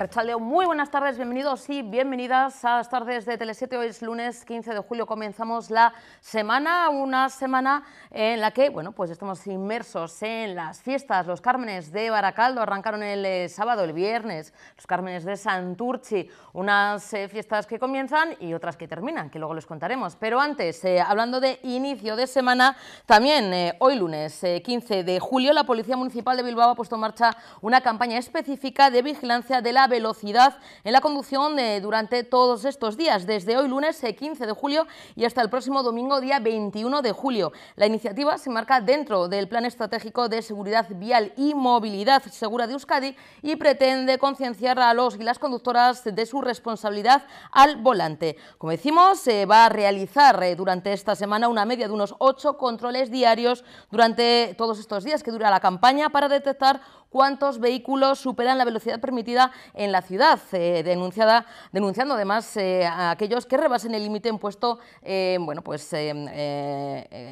Rechaldeo, muy buenas tardes, bienvenidos y bienvenidas a las tardes de Tele7. Hoy es lunes 15 de julio, comenzamos la semana, una semana en la que, bueno, pues estamos inmersos en las fiestas. Los Cármenes de Baracaldo arrancaron el eh, sábado, el viernes, los Cármenes de Santurchi, unas eh, fiestas que comienzan y otras que terminan, que luego les contaremos. Pero antes, eh, hablando de inicio de semana, también hoy lunes 15 de julio, la Policía Municipal de Bilbao ha puesto en marcha una campaña específica de vigilancia de la velocidad en la conducción eh, durante todos estos días, desde hoy lunes 15 eh, de julio y hasta el próximo domingo día 21 de julio. La iniciativa se marca dentro del Plan Estratégico de Seguridad Vial y Movilidad Segura de Euskadi y pretende concienciar a los y las conductoras de su responsabilidad al volante. Como decimos, se va a realizar eh, durante esta semana una media de unos ocho controles diarios durante todos estos días que dura la campaña para detectar cuántos vehículos superan la velocidad permitida en la ciudad, eh, denunciada, denunciando además eh, a aquellos que rebasen el límite impuesto, eh, bueno, pues,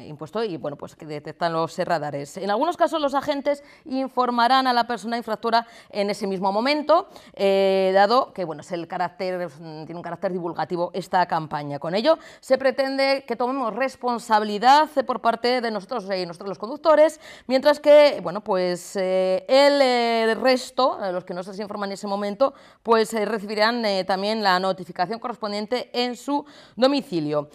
impuesto y bueno, pues que detectan los radares. En algunos casos los agentes informarán a la persona infractora en ese mismo momento, dado que bueno, es el carácter, tiene un carácter divulgativo esta campaña. Con ello se pretende que tomemos responsabilidad por parte de nosotros y nosotros los conductores, mientras que bueno, pues el el eh, resto, los que no se informan en ese momento, pues eh, recibirán eh, también la notificación correspondiente en su domicilio.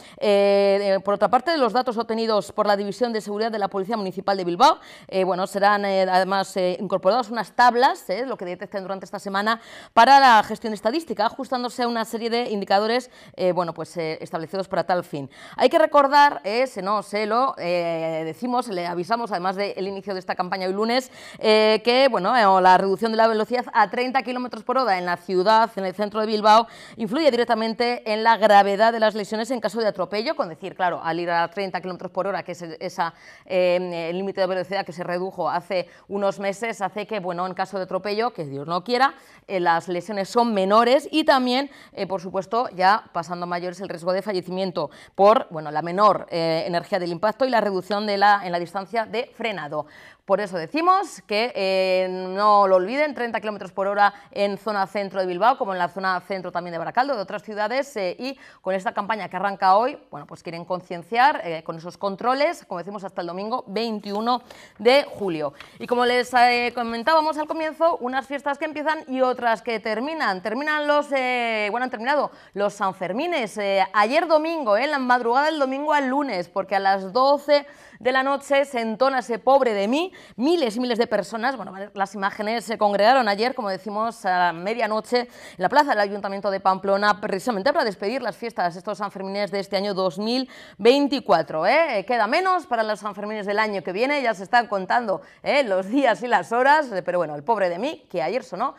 por otra parte, los datos obtenidos por la División de Seguridad de la Policía Municipal de Bilbao, bueno, serán además incorporados unas tablas, lo que detecten durante esta semana, para la gestión estadística, ajustándose a una serie de indicadores, bueno, pues establecidos para tal fin. Hay que recordar, si no, se lo decimos, le avisamos, además del inicio de esta campaña hoy lunes, que eh, la reducción de la velocidad a 30 km por hora en la ciudad, en el centro de Bilbao, influye directamente en la gravedad de las lesiones en caso de atropello, con decir, claro, al ir a 30 km por hora, que es esa, eh, el límite de velocidad que se redujo hace unos meses, hace que, bueno, en caso de atropello, que Dios no quiera, eh, las lesiones son menores y también, por supuesto, ya pasando mayores el riesgo de fallecimiento por, bueno, la menor energía del impacto y la reducción de la, en la distancia de frenado. Por eso decimos que eh, no lo olviden, 30 km por hora en zona centro de Bilbao, como en la zona centro también de Baracaldo, de otras ciudades, eh, y con esta campaña que arranca hoy, bueno, pues quieren concienciar eh, con esos controles, como decimos, hasta el domingo 21 de julio. Y como les comentábamos al comienzo, unas fiestas que empiezan y otras que terminan. Terminan los, bueno, han terminado los Sanfermines. ayer domingo, en la madrugada del domingo al lunes, porque a las 12 de la noche, se entona ese pobre de mí. Miles y miles de personas, bueno, las imágenes se congregaron ayer, como decimos, a medianoche en la plaza del Ayuntamiento de Pamplona, precisamente para despedir las fiestas, de estos Sanfermines de este año 2024. ¿eh? Queda menos para los Sanfermines del año que viene, ya se están contando ¿eh? los días y las horas, eh, pero bueno, el pobre de mí, que ayer sonó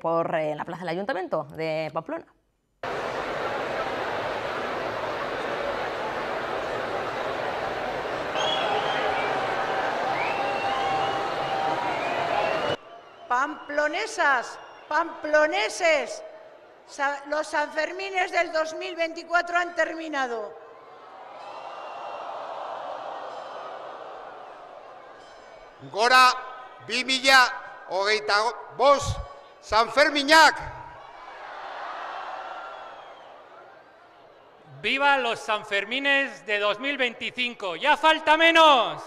por la plaza del Ayuntamiento de Pamplona. pamplonesas, pamploneses, los Sanfermines del 2024 han terminado. Gora, Bimilla, mila, vos, ¡Viva los Sanfermines de 2025! ¡Ya falta menos!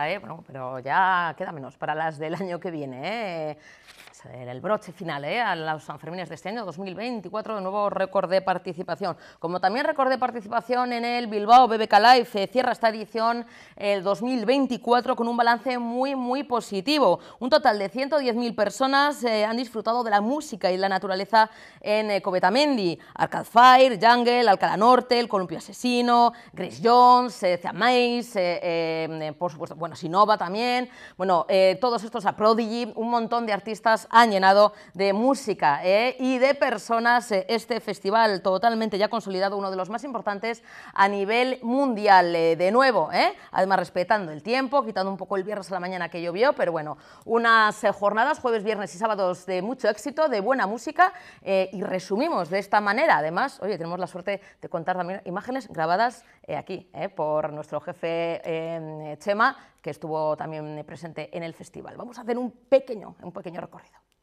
Eh, pero ya queda menos para las del año que viene. ¿eh? el broche final ¿eh? a los Sanfermines de este año 2024, de nuevo récord de participación. Como también récord de participación en el Bilbao BBK Live, eh, cierra esta edición el 2024 con un balance muy, muy positivo. Un total de 110.000 personas eh, han disfrutado de la música y la naturaleza en eh, Cobetamendi. Arcad Fire, Jungle, Alcalá Norte, El Columpio Asesino, Grace Jones, eh, Mays, por supuesto, bueno, Sinova también. Bueno, todos estos a Prodigy, un montón de artistas años llenado de música ¿eh? y de personas eh, este festival totalmente ya consolidado, uno de los más importantes a nivel mundial. Eh, de nuevo, además respetando el tiempo, quitando un poco el viernes a la mañana que llovió, pero bueno, unas jornadas, jueves, viernes y sábados de mucho éxito, de buena música y resumimos de esta manera. Además, oye, tenemos la suerte de contar también imágenes grabadas aquí por nuestro jefe em, Chema, que estuvo también presente en el festival. Vamos a hacer un pequeño, un pequeño recorrido.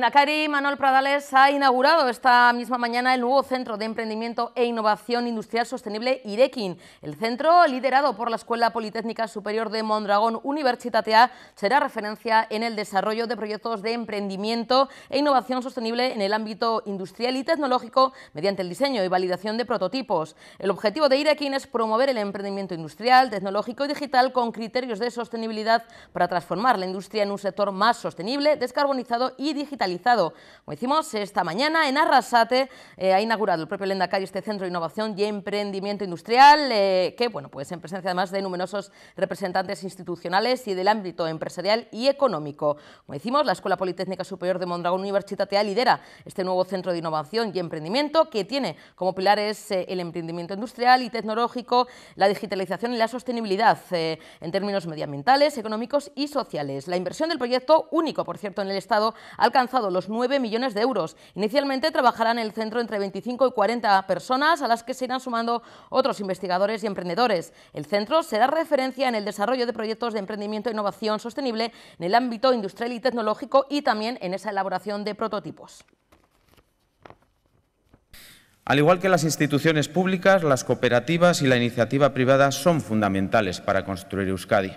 Lendakari Manuel Pradales ha inaugurado esta misma mañana el nuevo Centro de Emprendimiento e Innovación Industrial Sostenible IREKIN. El centro, liderado por la Escuela Politécnica Superior de Mondragón Universitatea, será referencia en el desarrollo de proyectos de emprendimiento e innovación sostenible en el ámbito industrial y tecnológico mediante el diseño y validación de prototipos. El objetivo de IREKIN es promover el emprendimiento industrial, tecnológico y digital con criterios de sostenibilidad para transformar la industria en un sector más sostenible, descarbonizado y digital. Como hicimos esta mañana en Arrasate, eh, ha inaugurado el propio Lendacari este centro de innovación y emprendimiento industrial, eh, que, bueno, pues en presencia además de numerosos representantes institucionales y del ámbito empresarial y económico. Como decimos, la Escuela Politécnica Superior de Mondragón Universitatea lidera este nuevo centro de innovación y emprendimiento que tiene como pilares eh, el emprendimiento industrial y tecnológico, la digitalización y la sostenibilidad en términos medioambientales, económicos y sociales. La inversión del proyecto, único por cierto en el Estado, ha alcanzado los 9 millones de euros. Inicialmente trabajarán en el centro entre 25 y 40 personas, a las que se irán sumando otros investigadores y emprendedores. El centro será referencia en el desarrollo de proyectos de emprendimiento e innovación sostenible en el ámbito industrial y tecnológico y también en esa elaboración de prototipos. Al igual que las instituciones públicas, las cooperativas y la iniciativa privada son fundamentales para construir Euskadi.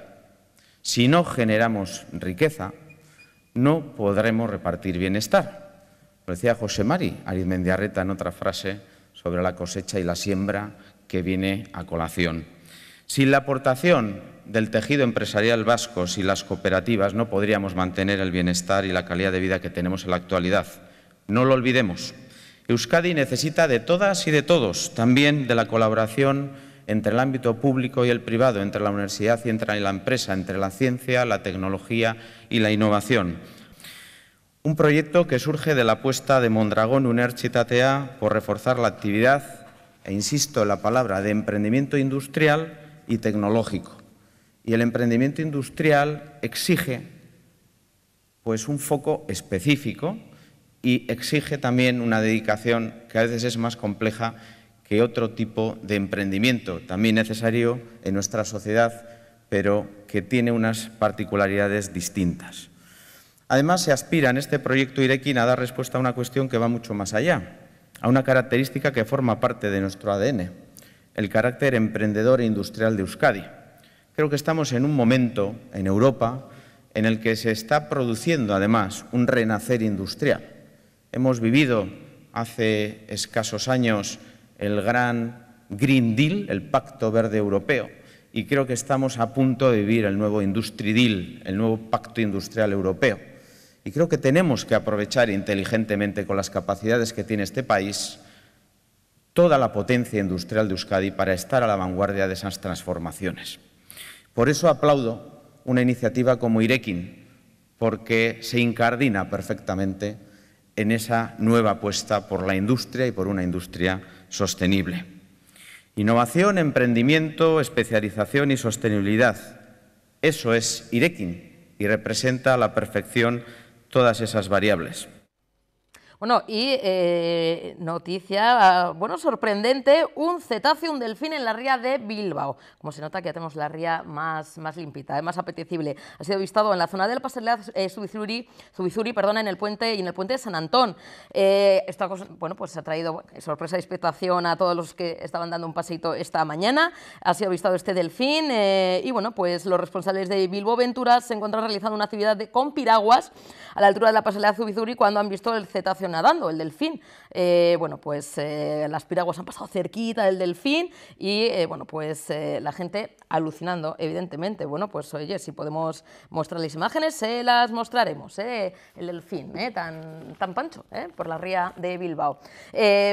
Si no generamos riqueza, no podremos repartir bienestar. Lo decía José Mari Arizmendiarreta en otra frase sobre la cosecha y la siembra que viene a colación. Sin la aportación del tejido empresarial vasco, sin las cooperativas, no podríamos mantener el bienestar y la calidad de vida que tenemos en la actualidad. No lo olvidemos. Euskadi necesita de todas y de todos, también de la colaboración entre el ámbito público y el privado, entre la universidad y entre la empresa, entre la ciencia, la tecnología y la innovación. Un proyecto que surge de la apuesta de Mondragón Unerchitatea por reforzar la actividad, e insisto en la palabra, de emprendimiento industrial y tecnológico. Y el emprendimiento industrial exige pues, un foco específico y exige también una dedicación que a veces es más compleja que otro tipo de emprendimiento, también necesario en nuestra sociedad, pero que tiene unas particularidades distintas. Además, se aspira en este proyecto IREKIN a dar respuesta a una cuestión que va mucho más allá, a una característica que forma parte de nuestro ADN, el carácter emprendedor e industrial de Euskadi. Creo que estamos en un momento en Europa en el que se está produciendo, además, un renacer industrial. Hemos vivido hace escasos años el gran Green Deal, el Pacto Verde Europeo, y creo que estamos a punto de vivir el nuevo Industry Deal, el nuevo Pacto Industrial Europeo. Y creo que tenemos que aprovechar inteligentemente con las capacidades que tiene este país toda la potencia industrial de Euskadi para estar a la vanguardia de esas transformaciones. Por eso aplaudo una iniciativa como Irekin, porque se incardina perfectamente en esa nueva apuesta por la industria y por una industria sostenible. Innovación, emprendimiento, especialización y sostenibilidad. Eso es IREKIN y representa a la perfección todas esas variables. Bueno, y eh, noticia, bueno, sorprendente, un cetáceo, un delfín en la ría de Bilbao. Como se nota que ya tenemos la ría más, más limpita, eh, más apetecible. Ha sido avistado en la zona de la eh, Subizuri, Zubizuri perdona, en el puente y en el puente de San Antón. Eh, esta cosa, bueno, pues ha traído sorpresa y expectación a todos los que estaban dando un paseito esta mañana. Ha sido avistado este delfín y bueno, pues los responsables de Bilbo Venturas se encuentran realizando una actividad de, con piraguas a la altura de la de Zubizuri cuando han visto el cetáceo nadando, el delfín. Eh, bueno, pues eh, las piraguas han pasado cerquita del delfín y, eh, bueno, pues la gente alucinando, evidentemente. Bueno, pues oye, si podemos mostrarles imágenes, se las mostraremos. El delfín, tan, tan pancho, por la ría de Bilbao.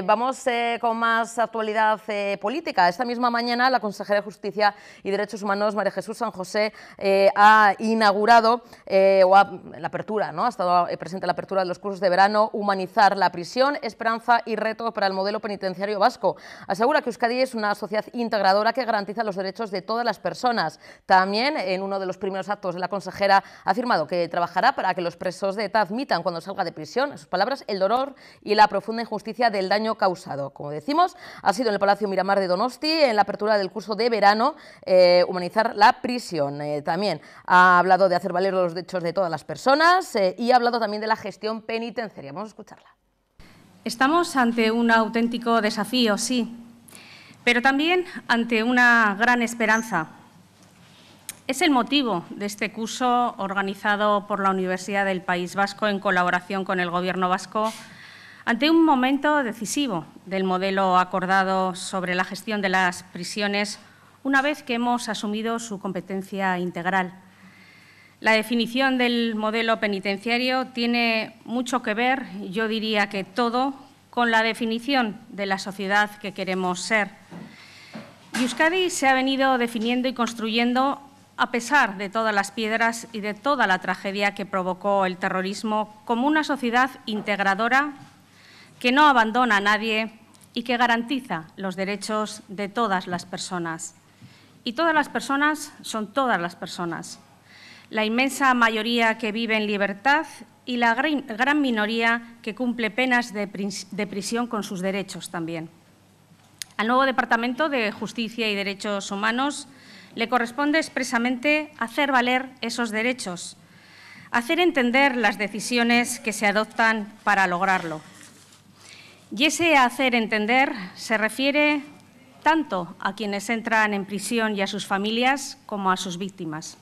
vamos con más actualidad política. Esta misma mañana la consejera de Justicia y Derechos Humanos, María Jesús San José, ha inaugurado, o ha, la apertura, ¿no? ha estado presente la apertura de los cursos de verano humanitarios humanizar la prisión, esperanza y reto para el modelo penitenciario vasco. Asegura que Euskadi es una sociedad integradora que garantiza los derechos de todas las personas. También, en uno de los primeros actos, la consejera ha afirmado que trabajará para que los presos de ETA admitan cuando salga de prisión, en sus palabras, el dolor y la profunda injusticia del daño causado. Como decimos, ha sido en el Palacio Miramar de Donosti, en la apertura del curso de verano, eh, humanizar la prisión. Eh, también ha hablado de hacer valer los derechos de todas las personas eh, y ha hablado también de la gestión penitenciaria. Vamos a escuchar. Estamos ante un auténtico desafío, sí, pero también ante una gran esperanza. Es el motivo de este curso organizado por la Universidad del País Vasco en colaboración con el Gobierno vasco ante un momento decisivo del modelo acordado sobre la gestión de las prisiones una vez que hemos asumido su competencia integral la definición del modelo penitenciario tiene mucho que ver, yo diría que todo, con la definición de la sociedad que queremos ser. Euskadi se ha venido definiendo y construyendo a pesar de todas las piedras y de toda la tragedia que provocó el terrorismo, como una sociedad integradora que no abandona a nadie y que garantiza los derechos de todas las personas. Y todas las personas son todas las personas la inmensa mayoría que vive en libertad y la gran minoría que cumple penas de, prisión con sus derechos también. Al nuevo Departamento de Justicia y Derechos Humanos le corresponde expresamente hacer valer esos derechos, hacer entender las decisiones que se adoptan para lograrlo. Y ese hacer entender se refiere tanto a quienes entran en prisión y a sus familias como a sus víctimas.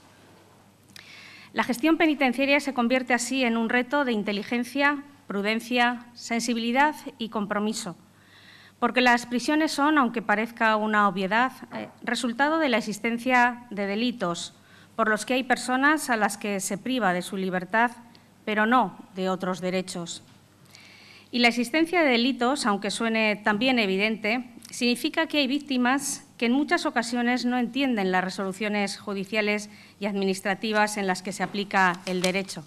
La gestión penitenciaria se convierte así en un reto de inteligencia, prudencia, sensibilidad y compromiso, porque las prisiones son, aunque parezca una obviedad, eh, resultado de la existencia de delitos, por los que hay personas a las que se priva de su libertad, pero no de otros derechos. Y la existencia de delitos, aunque suene también evidente, significa que hay víctimas que en muchas ocasiones no entienden las resoluciones judiciales y administrativas en las que se aplica el derecho.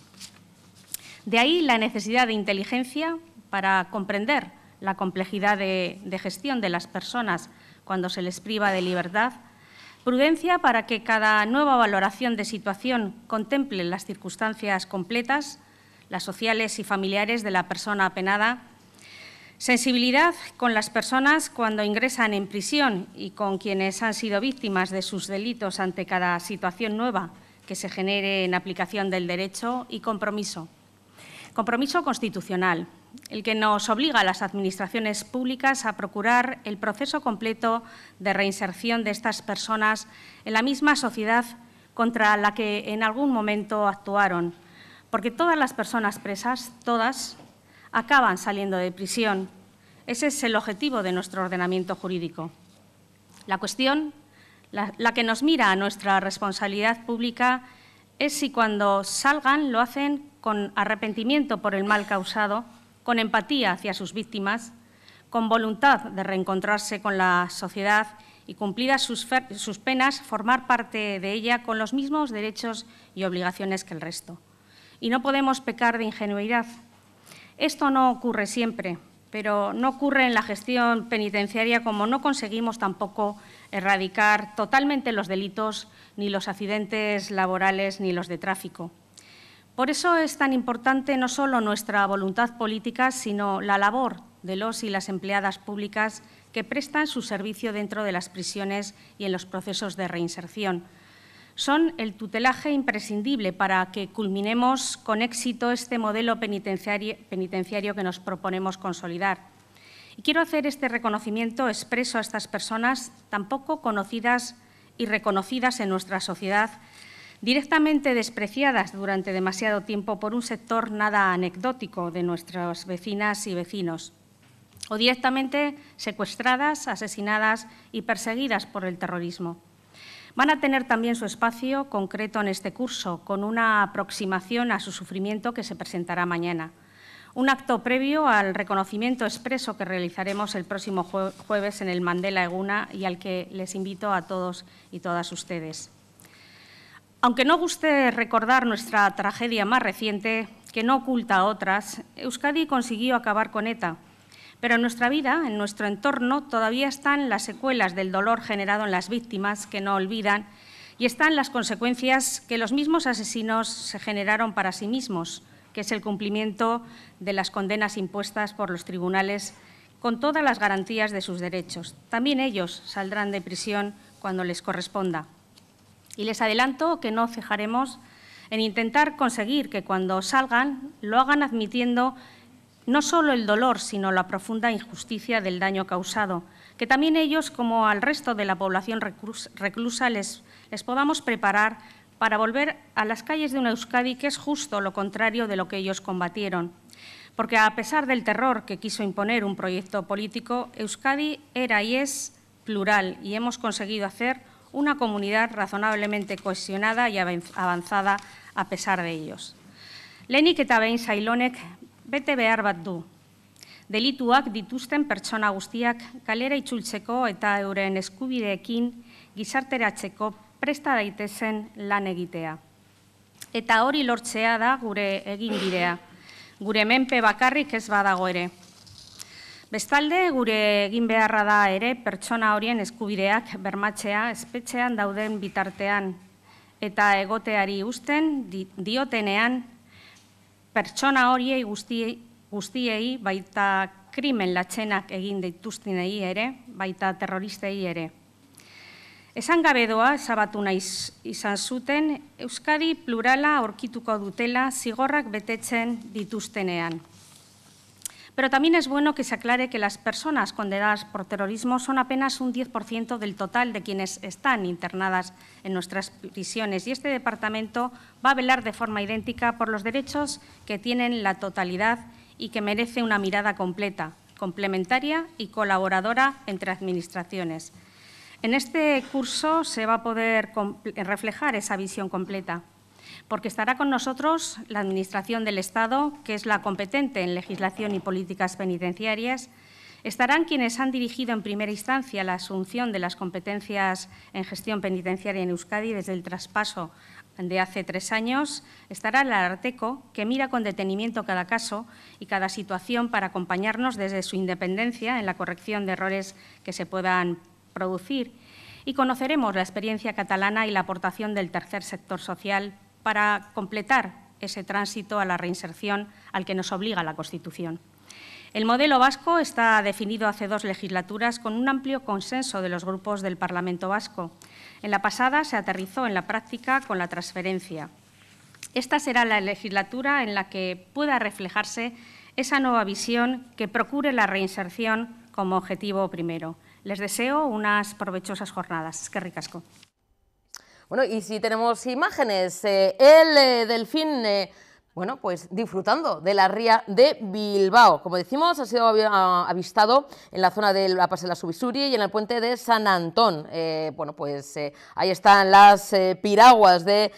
De ahí la necesidad de inteligencia para comprender la complejidad de, gestión de las personas cuando se les priva de libertad, prudencia para que cada nueva valoración de situación contemple las circunstancias completas, las sociales y familiares de la persona apenada. Sensibilidad con las personas cuando ingresan en prisión y con quienes han sido víctimas de sus delitos ante cada situación nueva que se genere en aplicación del derecho y compromiso. Compromiso constitucional, el que nos obliga a las administraciones públicas a procurar el proceso completo de reinserción de estas personas en la misma sociedad contra la que en algún momento actuaron, porque todas las personas presas, todas, acaban saliendo de prisión. Ese es el objetivo de nuestro ordenamiento jurídico. La cuestión, la, que nos mira a nuestra responsabilidad pública, es si cuando salgan lo hacen con arrepentimiento por el mal causado, con empatía hacia sus víctimas, con voluntad de reencontrarse con la sociedad y cumplidas sus, penas, formar parte de ella con los mismos derechos y obligaciones que el resto. Y no podemos pecar de ingenuidad, esto no ocurre siempre, pero no ocurre en la gestión penitenciaria como no conseguimos tampoco erradicar totalmente los delitos, ni los accidentes laborales, ni los de tráfico. Por eso es tan importante no solo nuestra voluntad política, sino la labor de los y las empleadas públicas que prestan su servicio dentro de las prisiones y en los procesos de reinserción, son el tutelaje imprescindible para que culminemos con éxito este modelo penitenciario, que nos proponemos consolidar. Y quiero hacer este reconocimiento expreso a estas personas tan poco conocidas y reconocidas en nuestra sociedad, directamente despreciadas durante demasiado tiempo por un sector nada anecdótico de nuestras vecinas y vecinos, o directamente secuestradas, asesinadas y perseguidas por el terrorismo. Van a tener también su espacio concreto en este curso, con una aproximación a su sufrimiento que se presentará mañana. Un acto previo al reconocimiento expreso que realizaremos el próximo jueves en el Mandela Eguna y al que les invito a todos y todas ustedes. Aunque no guste recordar nuestra tragedia más reciente, que no oculta otras, Euskadi consiguió acabar con ETA pero en nuestra vida, en nuestro entorno, todavía están las secuelas del dolor generado en las víctimas que no olvidan y están las consecuencias que los mismos asesinos se generaron para sí mismos, que es el cumplimiento de las condenas impuestas por los tribunales con todas las garantías de sus derechos. También ellos saldrán de prisión cuando les corresponda. Y les adelanto que no cejaremos en intentar conseguir que cuando salgan lo hagan admitiendo no solo el dolor, sino la profunda injusticia del daño causado, que también ellos, como al resto de la población reclusa, les, podamos preparar para volver a las calles de una Euskadi que es justo lo contrario de lo que ellos combatieron. Porque a pesar del terror que quiso imponer un proyecto político, Euskadi era y es plural y hemos conseguido hacer una comunidad razonablemente cohesionada y avanzada a pesar de ellos. sailonek bete behar bat du. Delituak dituzten pertsona guztiak kalera itzultzeko eta euren eskubideekin gizarteratzeko presta daitezen lan egitea. Eta hori lortzea da gure egin bidea. Gure menpe bakarrik ez badago ere. Bestalde, gure egin beharra da ere pertsona horien eskubideak bermatzea espetxean dauden bitartean eta egoteari usten diotenean pertsona horiei guztiei, baita krimen latxenak egin dituztenei ere, baita terroristei ere. Esan gabe doa, zabatu nahi izan zuten, Euskadi plurala aurkituko dutela zigorrak betetzen dituztenean. Pero también es bueno que se aclare que las personas condenadas por terrorismo son apenas un 10% del total de quienes están internadas en nuestras prisiones y este departamento va a velar de forma idéntica por los derechos que tienen la totalidad y que merece una mirada completa, complementaria y colaboradora entre administraciones. En este curso se va a poder reflejar esa visión completa porque estará con nosotros la Administración del Estado, que es la competente en legislación y políticas penitenciarias, estarán quienes han dirigido en primera instancia la asunción de las competencias en gestión penitenciaria en Euskadi desde el traspaso de hace tres años, estará la Arteco, que mira con detenimiento cada caso y cada situación para acompañarnos desde su independencia en la corrección de errores que se puedan producir. Y conoceremos la experiencia catalana y la aportación del tercer sector social para completar ese tránsito a la reinserción al que nos obliga la Constitución. El modelo vasco está definido hace dos legislaturas con un amplio consenso de los grupos del Parlamento vasco. En la pasada se aterrizó en la práctica con la transferencia. Esta será la legislatura en la que pueda reflejarse esa nueva visión que procure la reinserción como objetivo primero. Les deseo unas provechosas jornadas. ¡Qué ricasco. Bueno, y si tenemos imágenes, eh, el eh, delfín... Eh, bueno, pues disfrutando de la ría de Bilbao. Como decimos, ha sido ah, avistado en la zona de la Pasela Subisuri y en el puente de San Antón. Eh, bueno, pues eh, ahí están las eh, piraguas de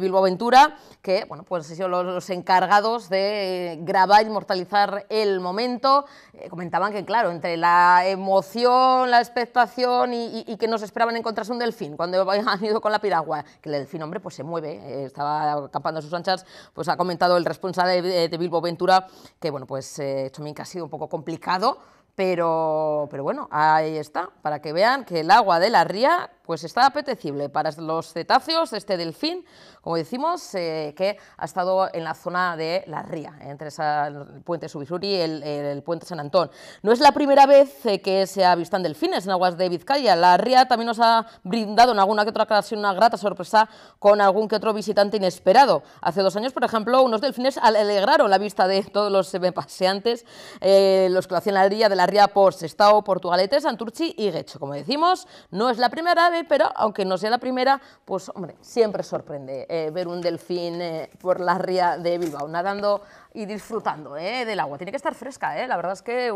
Bilbao Ventura, que, bueno, pues han sido los, encargados de grabar, y mortalizar el momento. comentaban que, claro, entre la emoción, la expectación y, que nos esperaban encontrarse un delfín cuando han ido con la piragua, que el delfín, hombre, pues se mueve, estaba acampando a sus anchas, pues ha comentado el responsable de, eh, bilbao Ventura que, bueno, pues eh, esto también que ha sido un poco complicado, pero, pero bueno, ahí está, para que vean que el agua de la ría pues está apetecible para los cetáceos, este delfín, como decimos, eh, que ha estado en la zona de la ría, entre esa, el puente Subisuri y el, puente San Antón. No es la primera vez eh, que se ha avistan delfines en aguas de Vizcaya, la ría también nos ha brindado en alguna que otra ocasión una grata sorpresa con algún que otro visitante inesperado. Hace dos años, por ejemplo, unos delfines alegraron la vista de todos los paseantes, eh, los que lo hacían la ría de la ría por Sestao, Portugalete, Santurchi y Guecho. Como decimos, no es la primera vez pero aunque no sea la primera, pues hombre, siempre sorprende eh, ver un delfín eh, por la ría de Bilbao nadando y disfrutando eh, del agua. Tiene que estar fresca, la verdad es que,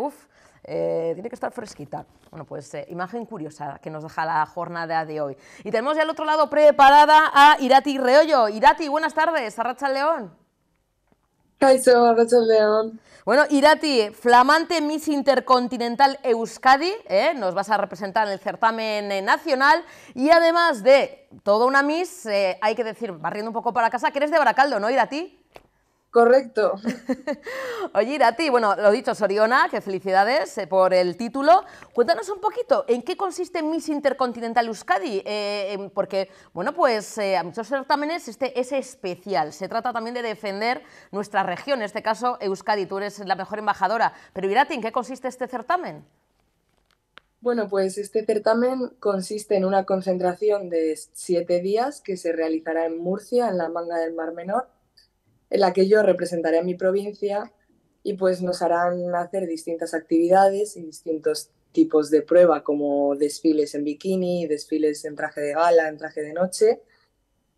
tiene que estar fresquita. Bueno, pues imagen curiosa que nos deja la jornada de hoy. Y tenemos ya al otro lado preparada a Irati Reollo. Irati, buenas tardes, Arracha León. Bueno, Irati, flamante Miss Intercontinental Euskadi, ¿eh? nos vas a representar en el certamen eh, nacional y además de toda una Miss, eh, hay que decir, barriendo un poco para casa, que eres de Baracaldo, ¿no, Irati? Correcto. Oye, Irati, bueno, lo dicho, Soriona, que felicidades eh, por el título. Cuéntanos un poquito, ¿en qué consiste Miss Intercontinental Euskadi? Eh, em, porque, bueno, pues eh, a muchos certámenes este es especial. Se trata también de defender nuestra región, en este caso Euskadi. Tú eres la mejor embajadora. Pero, Irati, ¿en qué consiste este certamen? Bueno, pues este certamen consiste en una concentración de siete días que se realizará en Murcia, en la Manga del Mar Menor en la que yo representaré a mi provincia y pues nos harán hacer distintas actividades y distintos tipos de prueba como desfiles en bikini, desfiles en traje de gala, en traje de noche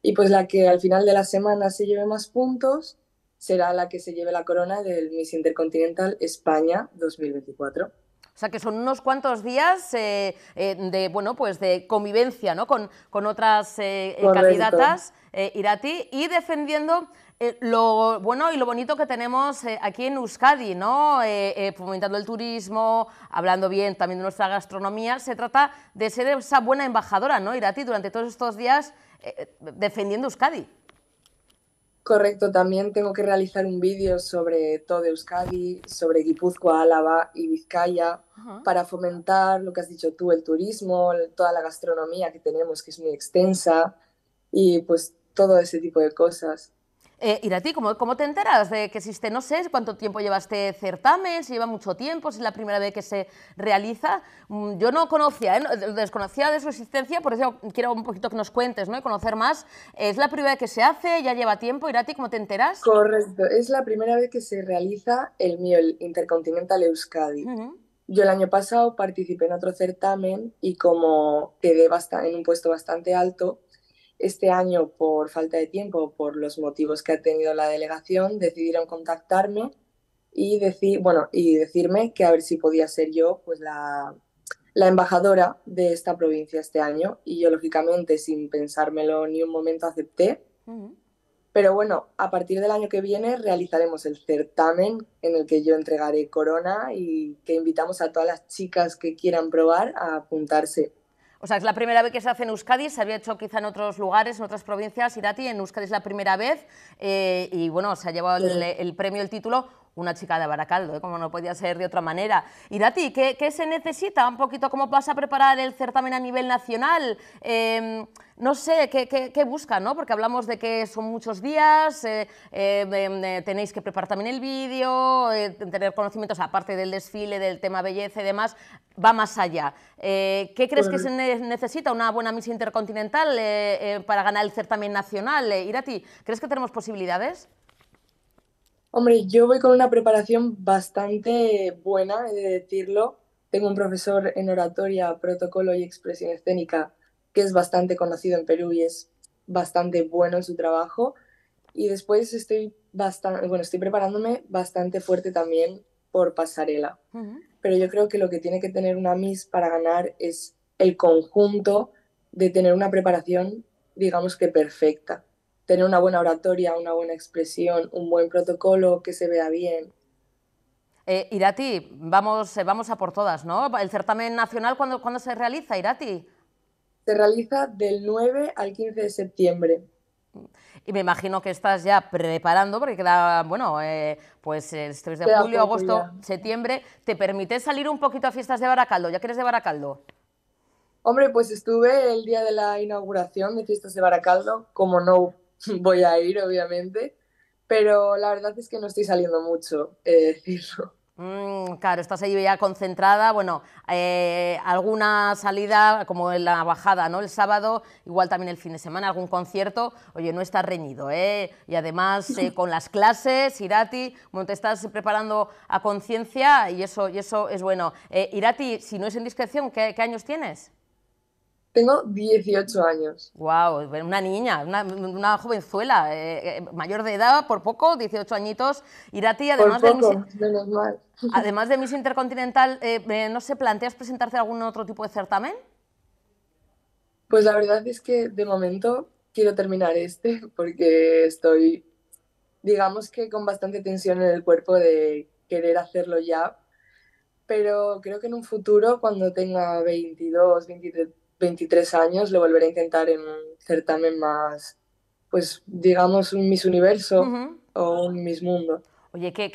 y pues la que al final de la semana se lleve más puntos será la que se lleve la corona del Miss Intercontinental España 2024. O sea que son unos cuantos días eh, eh, de bueno pues de convivencia ¿no? con, con otras eh, candidatas, Irati, y defendiendo eh, lo bueno y lo bonito que tenemos eh, aquí en Euskadi, ¿no? Eh, fomentando el turismo, hablando bien también de nuestra gastronomía, se trata de ser esa buena embajadora, ¿no, Irati, durante todos estos días defendiendo Euskadi? Correcto, también tengo que realizar un vídeo sobre todo Euskadi, sobre Guipúzcoa, Álava y Vizcaya, para fomentar lo que has dicho tú, el turismo, toda la gastronomía que tenemos, que es muy extensa, y pues todo ese tipo de cosas. Irati, eh, ¿cómo, te enteras de que existe? No sé cuánto tiempo lleva este certamen, si lleva mucho tiempo, si es la primera vez que se realiza. Mm, yo no conocía, ¿eh? desconocía de su existencia, por eso quiero un poquito que nos cuentes ¿no? y conocer más. ¿Es la primera vez que se hace? ¿Ya lleva tiempo? Irati, ¿cómo te enteras? Correcto, es la primera vez que se realiza el mío, el Intercontinental Euskadi. Yo el año pasado participé en otro certamen y como quedé en un puesto bastante alto, este año, por falta de tiempo, por los motivos que ha tenido la delegación, decidieron contactarme y, decir, bueno, y decirme que a ver si podía ser yo pues, la, embajadora de esta provincia este año. Y yo, lógicamente, sin pensármelo ni un momento, acepté. Pero bueno, a partir del año que viene realizaremos el certamen en el que yo entregaré corona y que invitamos a todas las chicas que quieran probar a apuntarse. O sea, es la primera vez que se hace en Euskadi, se había hecho quizá en otros lugares, en otras provincias, Irati, en Euskadi es la primera vez, eh, y bueno, se ha llevado el premio, el título, una chica de Baracaldo, ¿eh? como no podía ser de otra manera. Irati, ¿qué, ¿qué se necesita? Un poquito cómo vas a preparar el certamen a nivel nacional. Em, no sé, ¿qué, qué, buscan? ¿no? Porque hablamos de que son muchos días, eh, em, em, eh, tenéis que preparar también el vídeo, eh, tener conocimientos, aparte del desfile, del tema belleza y demás, va más allá. ¿Qué crees que se necesita? ¿Una buena misa intercontinental para ganar el certamen nacional? Irati, ¿crees que tenemos posibilidades? Hombre, yo voy con una preparación bastante buena, he de decirlo. Tengo un profesor en oratoria, protocolo y expresión escénica que es bastante conocido en Perú y es bastante bueno en su trabajo. Y después estoy, bastante, bueno, estoy preparándome bastante fuerte también por pasarela. Pero yo creo que lo que tiene que tener una Miss para ganar es el conjunto de tener una preparación, digamos que perfecta tener una buena oratoria, una buena expresión, un buen protocolo que se vea bien. Eh, Irati, vamos, eh, vamos a por todas, ¿no? ¿El certamen nacional cuándo, se realiza, Irati? Se realiza del 9 al 15 de septiembre. Y me imagino que estás ya preparando, porque queda, bueno, eh, pues pues 3 de julio, agosto, septiembre. ¿Te permite salir un poquito a fiestas de Baracaldo? ¿Ya quieres eres de Baracaldo? Hombre, pues estuve el día de la inauguración de Fiestas de Baracaldo, como no voy a ir, obviamente, pero la verdad es que no estoy saliendo mucho, he mm, claro, estás ahí ya concentrada. Bueno, eh, alguna salida como en la bajada, ¿no? El sábado, igual también el fin de semana, algún concierto. Oye, no estás reñido, ¿eh? Y además eh, con las clases, Irati, bueno, te estás preparando a conciencia y eso, y eso es bueno. Eh, Irati, si no es en discreción, qué años tienes? Tengo 18 años. Wow, una niña, una, jovenzuela, eh, eh, mayor de edad, por poco, 18 añitos. Irati, además ti de además de Miss Intercontinental, eh, no se ¿planteas presentarte algún otro tipo de certamen? Pues la verdad es que de momento quiero terminar este porque estoy, digamos que con bastante tensión en el cuerpo de querer hacerlo ya, pero creo que en un futuro, cuando tenga 22, 23 23 años lo volveré a intentar en un certamen más, pues digamos, un Miss Universo o un Miss Mundo. Oye, qué,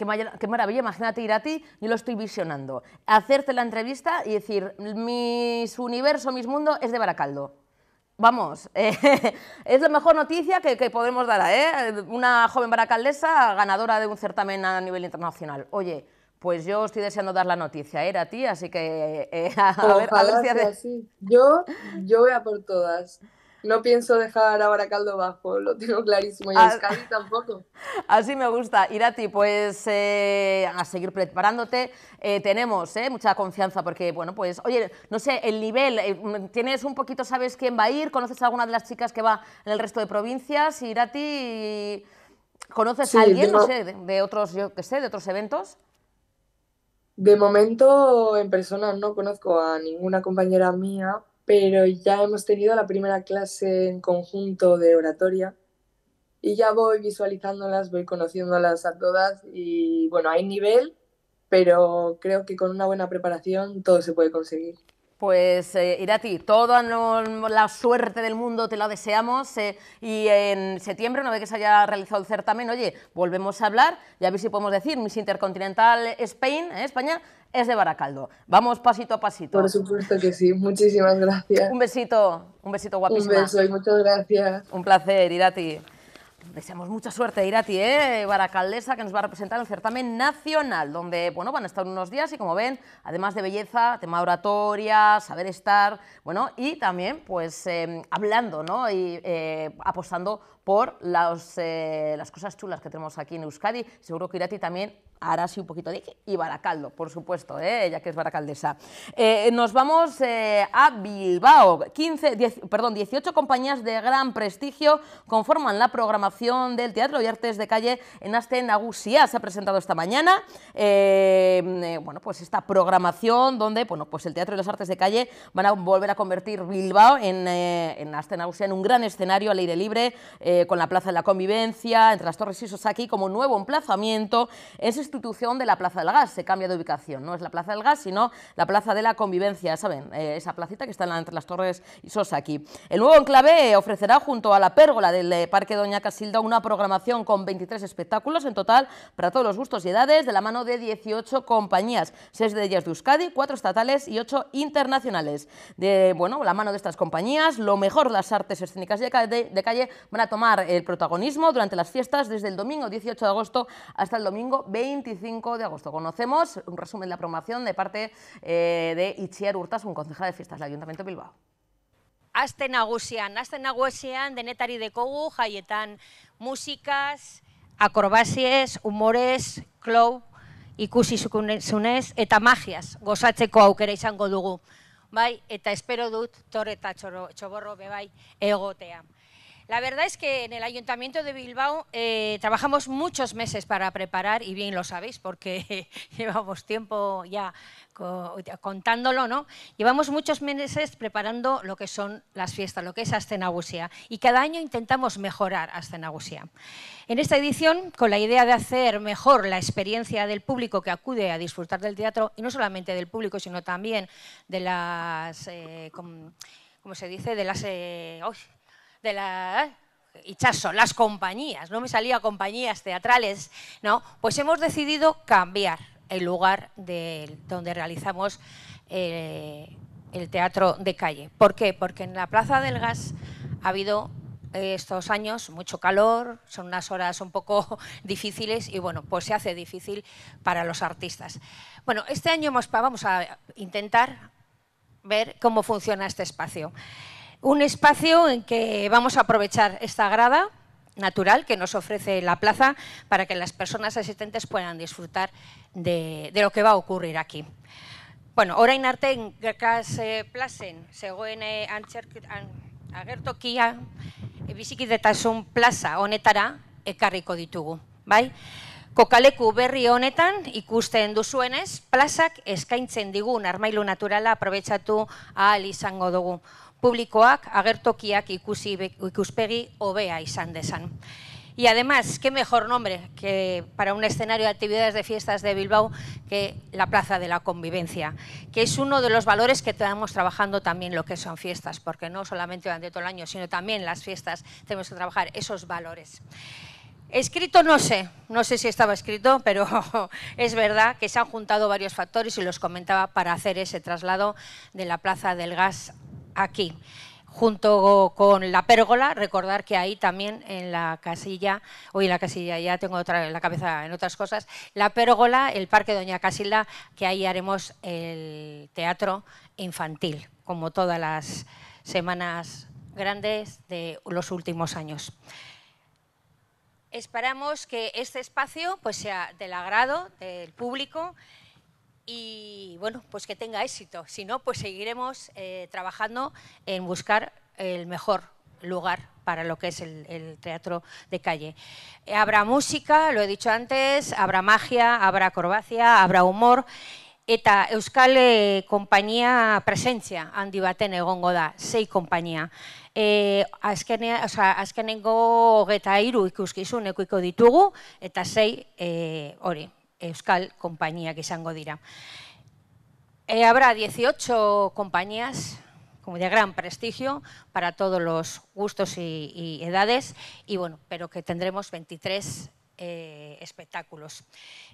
maravilla, imagínate ir a ti, yo lo estoy visionando, hacerte la entrevista y decir, Miss Universo, Miss Mundo es de Baracaldo. Vamos, eh, es la mejor noticia que, podemos dar a ¿eh? una joven baracaldesa ganadora de un certamen a nivel internacional. Oye, pues yo estoy deseando dar la noticia, era ¿eh, ti, así que eh, eh, a, ver, Yo, yo voy a por todas. No pienso dejar ahora caldo bajo, lo tengo clarísimo. Y a ah, Escali tampoco. Así me gusta. Irati, pues a seguir preparándote. tenemos mucha confianza porque, bueno, pues, oye, no sé, el nivel, ¿tienes un poquito, sabes quién va a ir? ¿Conoces a alguna de las chicas que va en el resto de provincias? Irati, ¿conoces a alguien, no, sé, de otros, yo qué sé, de otros eventos? De momento en persona no conozco a ninguna compañera mía, pero ya hemos tenido la primera clase en conjunto de oratoria y ya voy visualizándolas, voy conociéndolas a todas y bueno, hay nivel, pero creo que con una buena preparación todo se puede conseguir. Pues eh, Irati, toda la suerte del mundo te la deseamos eh, y en septiembre, una vez que se haya realizado el certamen, oye, volvemos a hablar y a ver si podemos decir Miss Intercontinental Spain, eh, España, es de Baracaldo. Vamos pasito a pasito. Por supuesto que sí, muchísimas gracias. Un besito, un besito guapísimo. Un beso y muchas gracias. Un placer, Irati deseamos mucha suerte a Irati, ¿eh? baracaldesa, que nos va a representar en el certamen nacional, donde bueno, van a estar unos días y como ven, además de belleza, tema oratoria, saber estar, bueno, y también pues em, hablando y eh, apostando por las, eh, las cosas chulas que tenemos aquí en Euskadi. Seguro que Irati también hará así un poquito de... Y Baracaldo, por supuesto, ya que es baracaldesa. nos vamos a Bilbao. 15, perdón, 18 compañías de gran prestigio conforman la programación del Teatro y Artes de Calle en Aste Nagusia se ha presentado esta mañana. Eh, eh, bueno, pues esta programación donde bueno, pues el Teatro y las Artes de Calle van a volver a convertir Bilbao en, eh, en Aste en un gran escenario al aire libre, con la Plaza de la Convivencia, entre las Torres y Sosaki, como nuevo emplazamiento esa institución de la Plaza del Gas. Se cambia de ubicación, no es la Plaza del Gas, sino la Plaza de la Convivencia, ¿saben? esa placita que está entre las Torres y Sosaki. El nuevo enclave ofrecerá junto a la pérgola del Parque Doña Casilla Silda, una programación con 23 espectáculos en total para todos los gustos y edades de la mano de 18 compañías, 6 de ellas de Euskadi, 4 estatales y 8 internacionales. De bueno, la mano de estas compañías, lo mejor las artes escénicas de calle, de calle van a tomar el protagonismo durante las fiestas desde el domingo 18 de agosto hasta el domingo 25 de agosto. Conocemos un resumen de la programación de parte eh, de Itziar Hurtas, un concejal de fiestas del Ayuntamiento de Bilbao. aste nagusian. Aste nagusian denetari dekogu, jaietan musikaz, akorbazies, humorez, klou, ikusi zunez, eta magiaz gozatzeko aukera izango dugu. Bai, eta espero dut, torre eta txoborro bebai, egotea. La verdad es que en el Ayuntamiento de Bilbao eh, trabajamos muchos meses para preparar, y bien lo sabéis porque llevamos tiempo ya contándolo, ¿no? Llevamos muchos meses preparando lo que son las fiestas, lo que es Gusia, y cada año intentamos mejorar Gusia. En esta edición, con la idea de hacer mejor la experiencia del público que acude a disfrutar del teatro, y no solamente del público, sino también de las... Eh, como, se dice? De las... Eh, de la ychazo, las compañías, no me salía compañías teatrales, ¿no? Pues hemos decidido cambiar el lugar de donde realizamos eh, el teatro de calle. ¿Por qué? Porque en la Plaza del Gas ha habido eh, estos años mucho calor, son unas horas un poco difíciles y bueno, pues se hace difícil para los artistas. Bueno, este año vamos a intentar ver cómo funciona este espacio. Un espacio en que vamos a aprovechar esta grada natural que nos ofrece la plaza para que las personas asistentes puedan disfrutar de, de lo que va a ocurrir aquí. Bueno, orain arte gerkaz eh, plazen, zegoen eh, antxerk, an, agertokia e, bizikidetasun plaza honetara ekarriko ditugu. Bai? Kokaleku berri honetan ikusten duzuenez, plazak eskaintzen digun armailu naturala aprobetsatu ahal izango dugu. Público agertokiak ikusi, ikuspegi hobea izan dezan. Y además, qué mejor nombre que para un escenario de actividades de fiestas de Bilbao que la Plaza de la Convivencia, que es uno de los valores que tenemos trabajando también lo que son fiestas, porque no solamente durante todo el año, sino también las fiestas tenemos que trabajar esos valores. Escrito no sé, no sé si estaba escrito, pero es verdad que se han juntado varios factores y los comentaba para hacer ese traslado de la Plaza del Gas aquí. Junto con la pérgola, recordar que ahí también en la casilla, hoy en la casilla ya tengo otra en la cabeza en otras cosas, la pérgola, el Parque Doña Casilda, que ahí haremos el teatro infantil, como todas las semanas grandes de los últimos años. Esperamos que este espacio pues, sea del agrado del público y bueno, pues que tenga éxito. Si no, pues seguiremos eh, trabajando en buscar el mejor lugar para lo que es el, teatro de calle. Eh, habrá música, lo he dicho antes, habrá magia, habrá acrobacia, habrá humor. Eta euskale eh, compañía presencia presentzia handi baten egongo da, sei compañía E, azkene, azkenengo ditugu, eta sei e, euskal que izango dira. Eh, habrá 18 compañías como de gran prestigio para todos los gustos y, edades, y bueno, pero que tendremos 23 eh, espectáculos.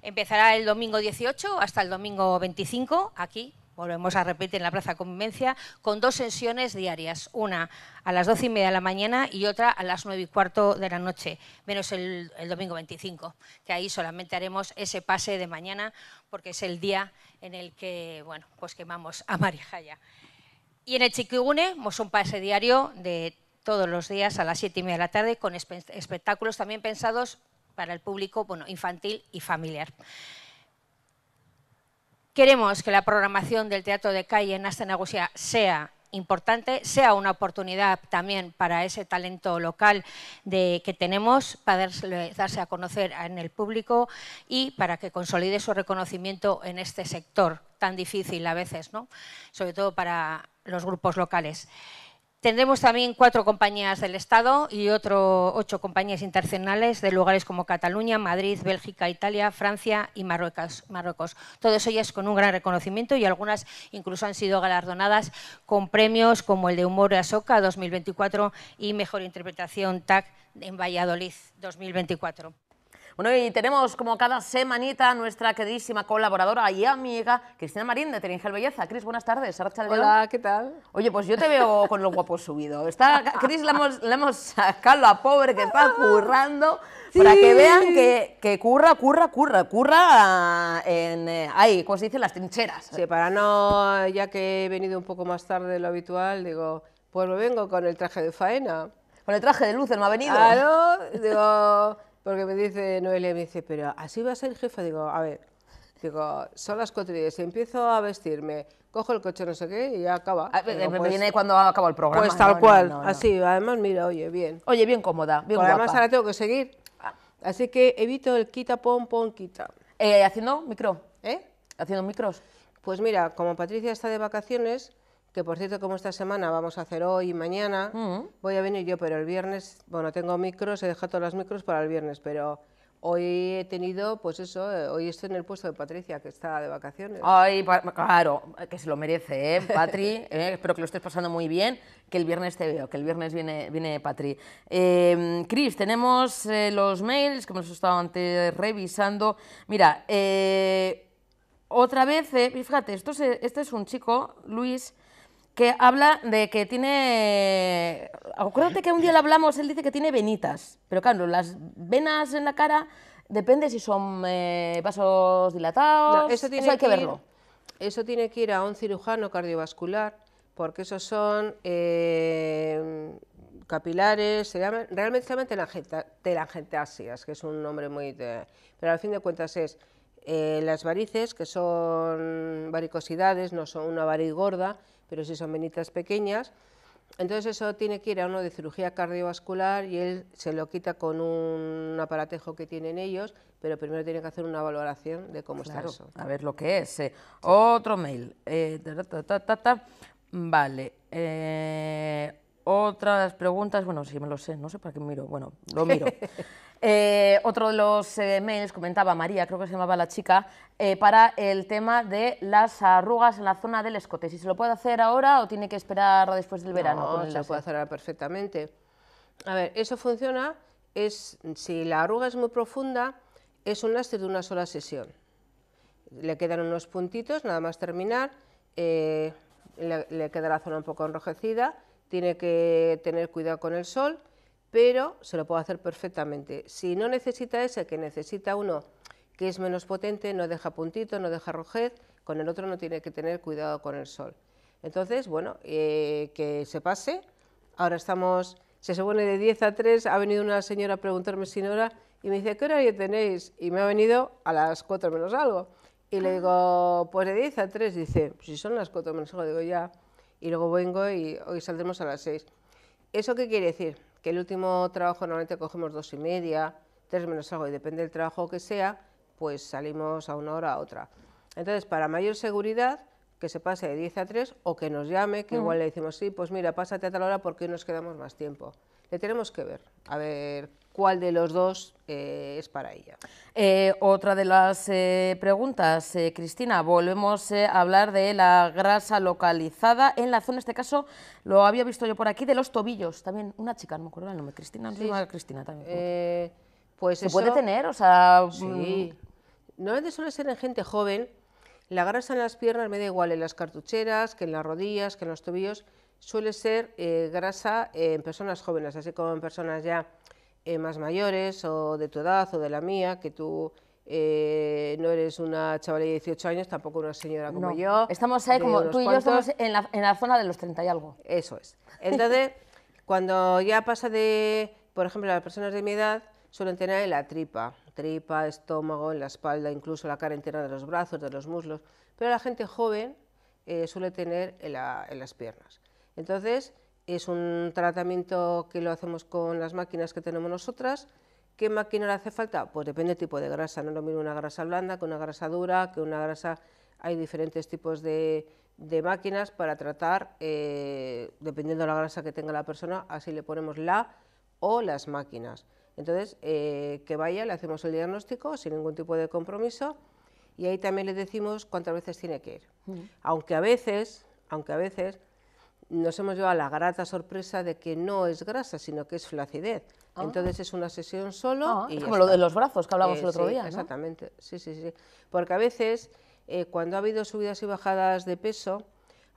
Empezará el domingo 18 hasta el domingo 25 aquí volvemos a repetir en la Plaza Convivencia, con dos sesiones diarias, una a las doce y media de la mañana y otra a las nueve y cuarto de la noche, menos el, domingo 25, que ahí solamente haremos ese pase de mañana porque es el día en el que bueno, pues quemamos a Marijaya. Y en el Chiquigune, un pase diario de todos los días a las siete y media de la tarde con espectáculos también pensados para el público bueno, infantil y familiar. Queremos que la programación del teatro de calle en Asta sea importante, sea una oportunidad también para ese talento local de, que tenemos, para darse a conocer en el público y para que consolide su reconocimiento en este sector tan difícil a veces, ¿no? sobre todo para los grupos locales. Tendremos también cuatro compañías del Estado y otro, ocho compañías internacionales de lugares como Cataluña, Madrid, Bélgica, Italia, Francia y Marruecos. Marruecos. Todas ellas con un gran reconocimiento y algunas incluso han sido galardonadas con premios como el de Humor Asoka 2024 y Mejor Interpretación TAC en Valladolid 2024. Bueno, y tenemos como cada semanita nuestra queridísima colaboradora y amiga Cristina Marín de Teringel Belleza. Cris, buenas tardes. Hola, ¿qué tal? Oye, pues yo te veo con el guapo subido. Está, Cris, le hemos, sacado a pobre que está currando para que vean que, curra, curra, curra, curra en, eh, ahí, como se dice, las trincheras. Sí, para no, ya que he venido un poco más tarde de lo habitual, digo, pues lo vengo con el traje de faena. Con el traje de luz, no ha venido. Claro, digo... Porque me dice Noelia, me dice, pero así va a ser jefa. Digo, a ver, digo, son las cuatro y empiezo a vestirme, cojo el coche, no sé qué, y ya acaba. Ah, me pues viene cuando acaba el programa. Pues tal cual, así. Además, mira, oye, bien. Oye, bien cómoda, bien pues guapa. Además, ahora tengo que seguir. Ah. Así que evito el quita, pon, pon, quita. Eh, ¿Haciendo micro? ¿Eh? ¿Haciendo micros? Pues mira, como Patricia está de vacaciones, que por cierto, como esta semana vamos a hacer hoy y mañana, mm. voy a venir yo, pero el viernes, bueno, tengo micros, he dejado las micros para el viernes, pero hoy he tenido, pues eso, eh, hoy estoy en el puesto de Patricia, que está de vacaciones. Ay, claro, que se lo merece, ¿eh? Patri, ¿eh? espero que lo estés pasando muy bien, que el viernes te veo, que el viernes viene, viene Patri. Eh, Cris, tenemos eh, los mails que hemos estado antes revisando. Mira, otra vez, fíjate, esto este es un chico, Luis, que habla de que tiene... Acuérdate que un día le hablamos, él dice que tiene venitas, pero claro, las venas en la cara depende si son eh, vasos dilatados, eso, tiene hay que, verlo. eso tiene que ir a un cirujano cardiovascular, porque esos son eh, capilares, se llaman, realmente se llaman telangiectasias, que es un nombre muy... pero al fin de cuentas es eh, las varices, que son varicosidades, no son una variz gorda, pero si son venitas pequeñas. Entonces eso tiene que ir a uno de cirugía cardiovascular y él se lo quita con un aparatejo que tienen ellos, pero primero tiene que hacer una valoración de cómo está eso. A ver lo que es. Eh. Otro mail. Eh, vale. Eh, otras preguntas, bueno, si me lo sé, no sé para qué miro, bueno, lo miro. Eh, otro de los eh, mails comentaba María, creo que se llamaba la chica, eh, para el tema de las arrugas en la zona del escote. ¿Si se lo puede hacer ahora o tiene que esperar después del verano? No, se lo puede hacer ahora perfectamente. A ver, eso funciona, es, si la arruga es muy profunda, es un láser de una sola sesión. Le quedan unos puntitos, nada más terminar, le, le queda la zona un poco enrojecida tiene que tener cuidado con el sol, pero se lo puede hacer perfectamente. Si no necesita ese, que necesita uno que es menos potente, no deja puntito, no deja rojez, con el otro no tiene que tener cuidado con el sol. Entonces, bueno, eh, que se pase. Ahora estamos, se supone de 10 a 3, ha venido una señora a preguntarme sin hora y me dice, ¿qué ya tenéis? Y me ha venido a las 4 menos algo. Y le ah. digo, pues de 10 a 3, dice, si son las 4 menos algo, digo, ya, y luego vengo y hoy saldremos a las 6. ¿Eso qué quiere decir? Que el último trabajo normalmente cogemos dos y media, tres menos algo, y depende del trabajo que sea, pues salimos a una hora a otra. Entonces, para mayor seguridad, que se pase de 10 a 3 o que nos llame, que igual le decimos, sí, pues mira, pásate a tal hora porque nos quedamos más tiempo. Le tenemos que ver, a ver cuál de los dos eh, es para ella. Eh, otra de las eh, preguntas, Cristina, volvemos a hablar de la grasa localizada en la zona, en este caso lo había visto yo por aquí, de los tobillos, también una chica, no me acuerdo el nombre, Cristina, sí. Cristina también. pues ¿Se puede tener? O sea, sí. de mm. suele ser en gente joven, la grasa en las piernas me da igual, en las cartucheras, que en las rodillas, que en los tobillos, suele ser grasa en personas jóvenes, así como en personas ya eh, más mayores o de tu edad o de la mía, que tú eh, no eres una chavalilla de 18 años, tampoco una señora como yo. Estamos ahí eh, como tú y yo estamos en la, en la, zona de los 30 y algo. Eso es. Entonces, cuando ya pasa de, por ejemplo, las personas de mi edad suelen tener en la tripa, tripa, estómago, en la espalda, incluso la cara entera de los brazos, de los muslos, pero la gente joven suele tener en, la, en las piernas. Entonces, es un tratamiento que lo hacemos con las máquinas que tenemos nosotras. ¿Qué máquina le hace falta? Pues depende del tipo de grasa, no lo mismo una grasa blanda que una grasa dura, que una grasa... Hay diferentes tipos de, máquinas para tratar, eh, dependiendo de la grasa que tenga la persona, así le ponemos la o las máquinas. Entonces, eh, que vaya, le hacemos el diagnóstico sin ningún tipo de compromiso y ahí también le decimos cuántas veces tiene que ir. Aunque a veces, aunque a veces nos hemos llevado a la grata sorpresa de que no es grasa, sino que es flacidez. Ah. Entonces es una sesión solo. Ah, y como lo de los brazos que hablamos eh, el otro día. Exactamente, sí, sí, sí. Porque a veces, eh, cuando ha habido subidas y bajadas de peso,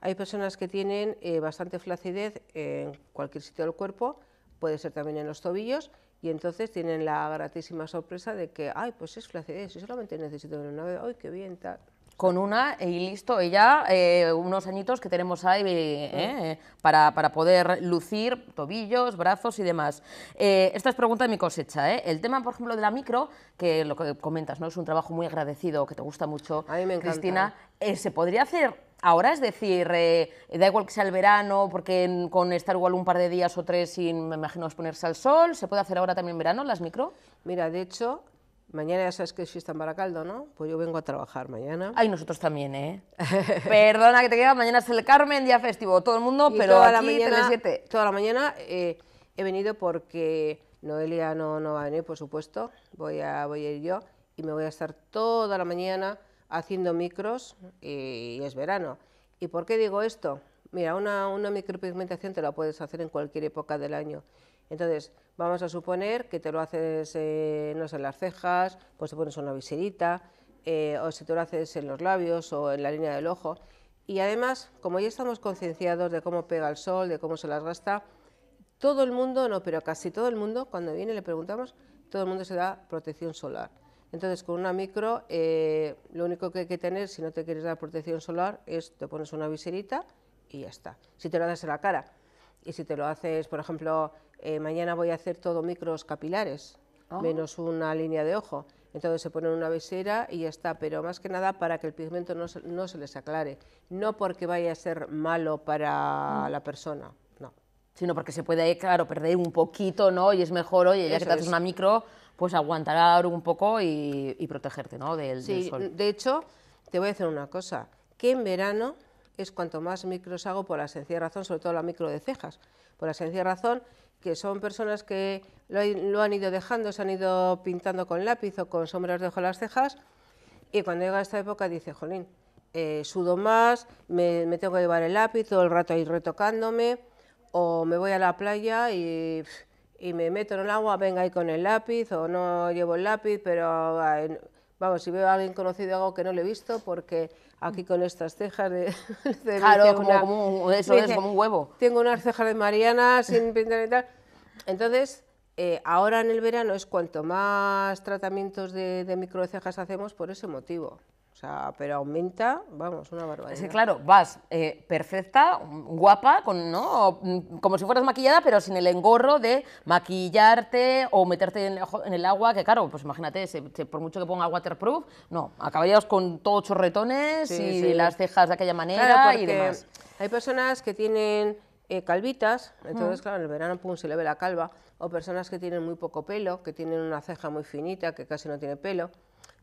hay personas que tienen eh, bastante flacidez en cualquier sitio del cuerpo, puede ser también en los tobillos, y entonces tienen la gratísima sorpresa de que, ay, pues es flacidez, y solamente necesito una vez, ay, qué bien, tal con una y listo, y ya eh, unos añitos que tenemos ahí eh, eh, para, poder lucir tobillos, brazos y demás. esta es pregunta de mi cosecha. El tema, por ejemplo, de la micro, que lo que comentas, ¿no? Es un trabajo muy agradecido, que te gusta mucho, Cristina. ¿Se podría hacer ahora? Es decir, da igual que sea el verano, porque con estar igual un par de días o tres sin, me imagino, exponerse al sol, ¿se puede hacer ahora también en verano las micro? Mira, de hecho, Mañana ya sabes que están para caldo, ¿no? Pues yo vengo a trabajar mañana. Ay, nosotros también, ¿eh? Perdona que te queda, mañana es el Carmen, día festivo, todo el mundo, pero a la mañana, Toda la mañana eh, he venido porque Noelia no, no va a venir, por supuesto, voy a, voy ir yo y me voy a estar toda la mañana haciendo micros y, es verano. ¿Y por qué digo esto? Mira, una, una micropigmentación te la puedes hacer en cualquier época del año entonces, vamos a suponer que te lo haces, eh, no sé, en las cejas, pues te pones una viserita, eh, o si te lo haces en los labios o en la línea del ojo. Y además, como ya estamos concienciados de cómo pega el sol, de cómo se las gasta, todo el mundo, no, pero casi todo el mundo, cuando viene le preguntamos, todo el mundo se da protección solar. Entonces, con una micro, eh, lo único que hay que tener, si no te quieres dar protección solar, es te pones una viserita y ya está. Si te lo haces en la cara y si te lo haces, por ejemplo, eh, mañana voy a hacer todo micros capilares, ah. menos una línea de ojo. Entonces se ponen una visera y ya está, pero más que nada para que el pigmento no se, les aclare, no porque vaya a ser malo para mm. la persona, no. Sino porque se puede, claro, perder un poquito, ¿no? Y es mejor, oye, ya que te haces una micro, pues aguantar un poco y, protegerte, ¿no? Del, sí, de hecho, te voy a decir una cosa, que en verano es cuanto más micros hago por la sencilla razón, sobre todo la micro de cejas, por la sencilla razón que son personas que lo, han ido dejando, se han ido pintando con lápiz o con sombras debajo de las cejas, y cuando llega esta época dice, jolín, eh, sudo más, me, tengo que llevar el lápiz, o el rato ahí retocándome, o me voy a la playa y, y me meto en el agua, venga ahí con el lápiz, o no llevo el lápiz, pero vamos, si veo a alguien conocido algo que no le he visto, porque aquí con estas cejas de... claro, como, eso como un huevo. Tengo unas cejas de Mariana sin pintar y tal. Entonces, eh, ahora en el verano es cuanto más tratamientos de, de microcejas hacemos por ese motivo. O sea, pero aumenta, vamos, una barbaridad. Sí, claro, vas eh, perfecta, guapa, con, ¿no? Mm, como si fueras maquillada, pero sin el engorro de maquillarte o meterte en, el agua, que claro, pues imagínate, por mucho que ponga waterproof, no, acabarías con todos chorretones y las cejas de aquella manera y demás. Hay personas que tienen eh, calvitas, entonces, mm. claro, en el verano se le ve la calva, o personas que tienen muy poco pelo, que tienen una ceja muy finita, que casi no tiene pelo.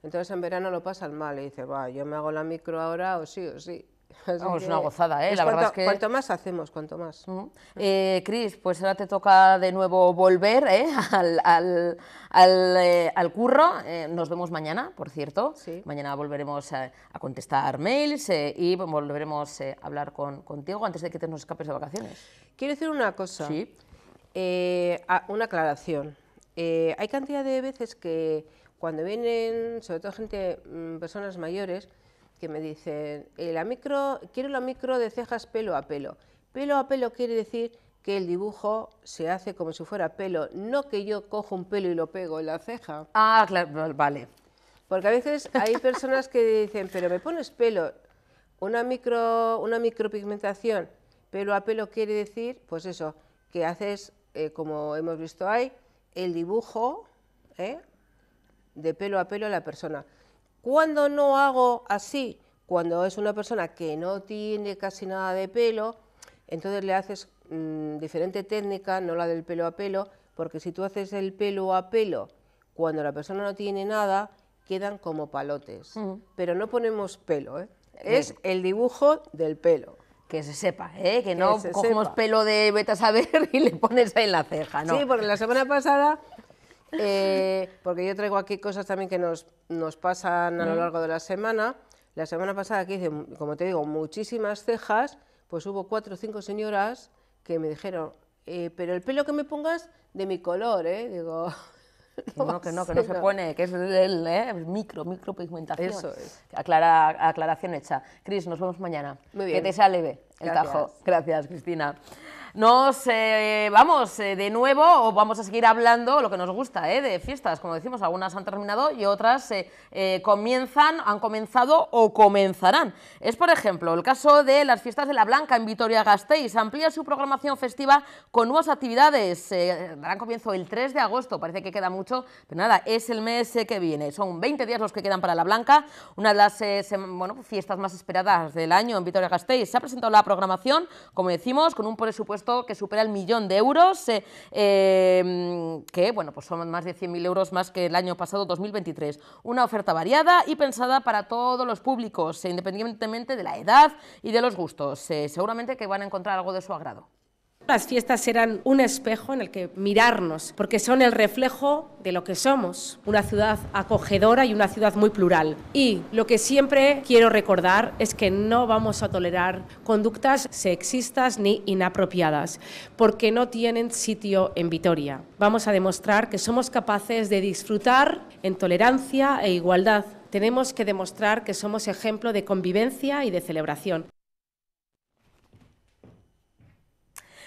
Entonces en verano lo al mal y dice, va, yo me hago la micro ahora o sí o sí. Es una gozada, ¿eh? la verdad es que... Cuanto más hacemos, cuanto más. Eh, Cris, pues ahora te toca de nuevo volver ¿eh? al, al, al, eh, curro. nos vemos mañana, por cierto. Mañana volveremos a, a contestar mails y volveremos a hablar con, contigo antes de que te nos escapes de vacaciones. Quiero decir una cosa. Sí. Ah, una aclaración. hay cantidad de veces que cuando vienen, sobre todo gente, mm, personas mayores, que me dicen, eh, la micro, quiero la micro de cejas pelo a pelo. Pelo a pelo quiere decir que el dibujo se hace como si fuera pelo, no que yo cojo un pelo y lo pego en la ceja. Ah, claro, vale. Porque a veces hay personas que dicen, pero me pones pelo, una, micro, una micropigmentación, pelo a pelo quiere decir, pues eso, que haces, eh, como hemos visto ahí, el dibujo, ¿eh? de pelo a pelo a la persona. Cuando no hago así, cuando es una persona que no tiene casi nada de pelo, entonces le haces mm, diferente técnica, no la del pelo a pelo, porque si tú haces el pelo a pelo cuando la persona no tiene nada, quedan como palotes. Pero no ponemos pelo, ¿eh? es el dibujo del pelo. Que se sepa, ¿eh? que no cogemos pelo de beta saber y le pones ahí en la ceja. Sí, porque la semana pasada eh, porque yo traigo aquí cosas también que nos, nos pasan a lo mm. largo de la semana. La semana pasada aquí hice, como te digo, muchísimas cejas, pues hubo cuatro o cinco señoras que me dijeron, eh, pero el pelo que me pongas de mi color, ¿eh? Digo, no, que no, que no se pone, que es el, ¿eh? micro, micropigmentación. Eso es. Aclara, aclaración hecha. Cris, nos vemos mañana. Muy bien. Que te sea leve el tajo. Gracias, Cristina. Nos eh, vamos eh, de nuevo, o vamos a seguir hablando lo que nos gusta eh, de fiestas. Como decimos, algunas han terminado y otras comienzan, han comenzado o comenzarán. Es, por ejemplo, el caso de las fiestas de la Blanca en Vitoria-Gasteiz. Amplía su programación festiva con nuevas actividades. darán comienzo el 3 de agosto, parece que queda mucho, pero nada, es el mes que viene. Son 20 días los que quedan para la Blanca, una de las bueno, fiestas más esperadas del año en Vitoria-Gasteiz. Se ha presentado la programación, como decimos, con un presupuesto que supera el millón de euros, eh, em, que bueno, pues son más de 100.000 euros más que el año pasado, 2023. Una oferta variada y pensada para todos los públicos, independientemente de la edad y de los gustos. Eh, seguramente que van a encontrar algo de su agrado. Las fiestas eran un espejo en el que mirarnos, porque son el reflejo de lo que somos, una ciudad acogedora y una ciudad muy plural. Y lo que siempre quiero recordar es que no vamos a tolerar conductas sexistas ni inapropiadas, porque no tienen sitio en Vitoria. Vamos a demostrar que somos capaces de disfrutar en tolerancia e igualdad. Tenemos que demostrar que somos ejemplo de convivencia y de celebración.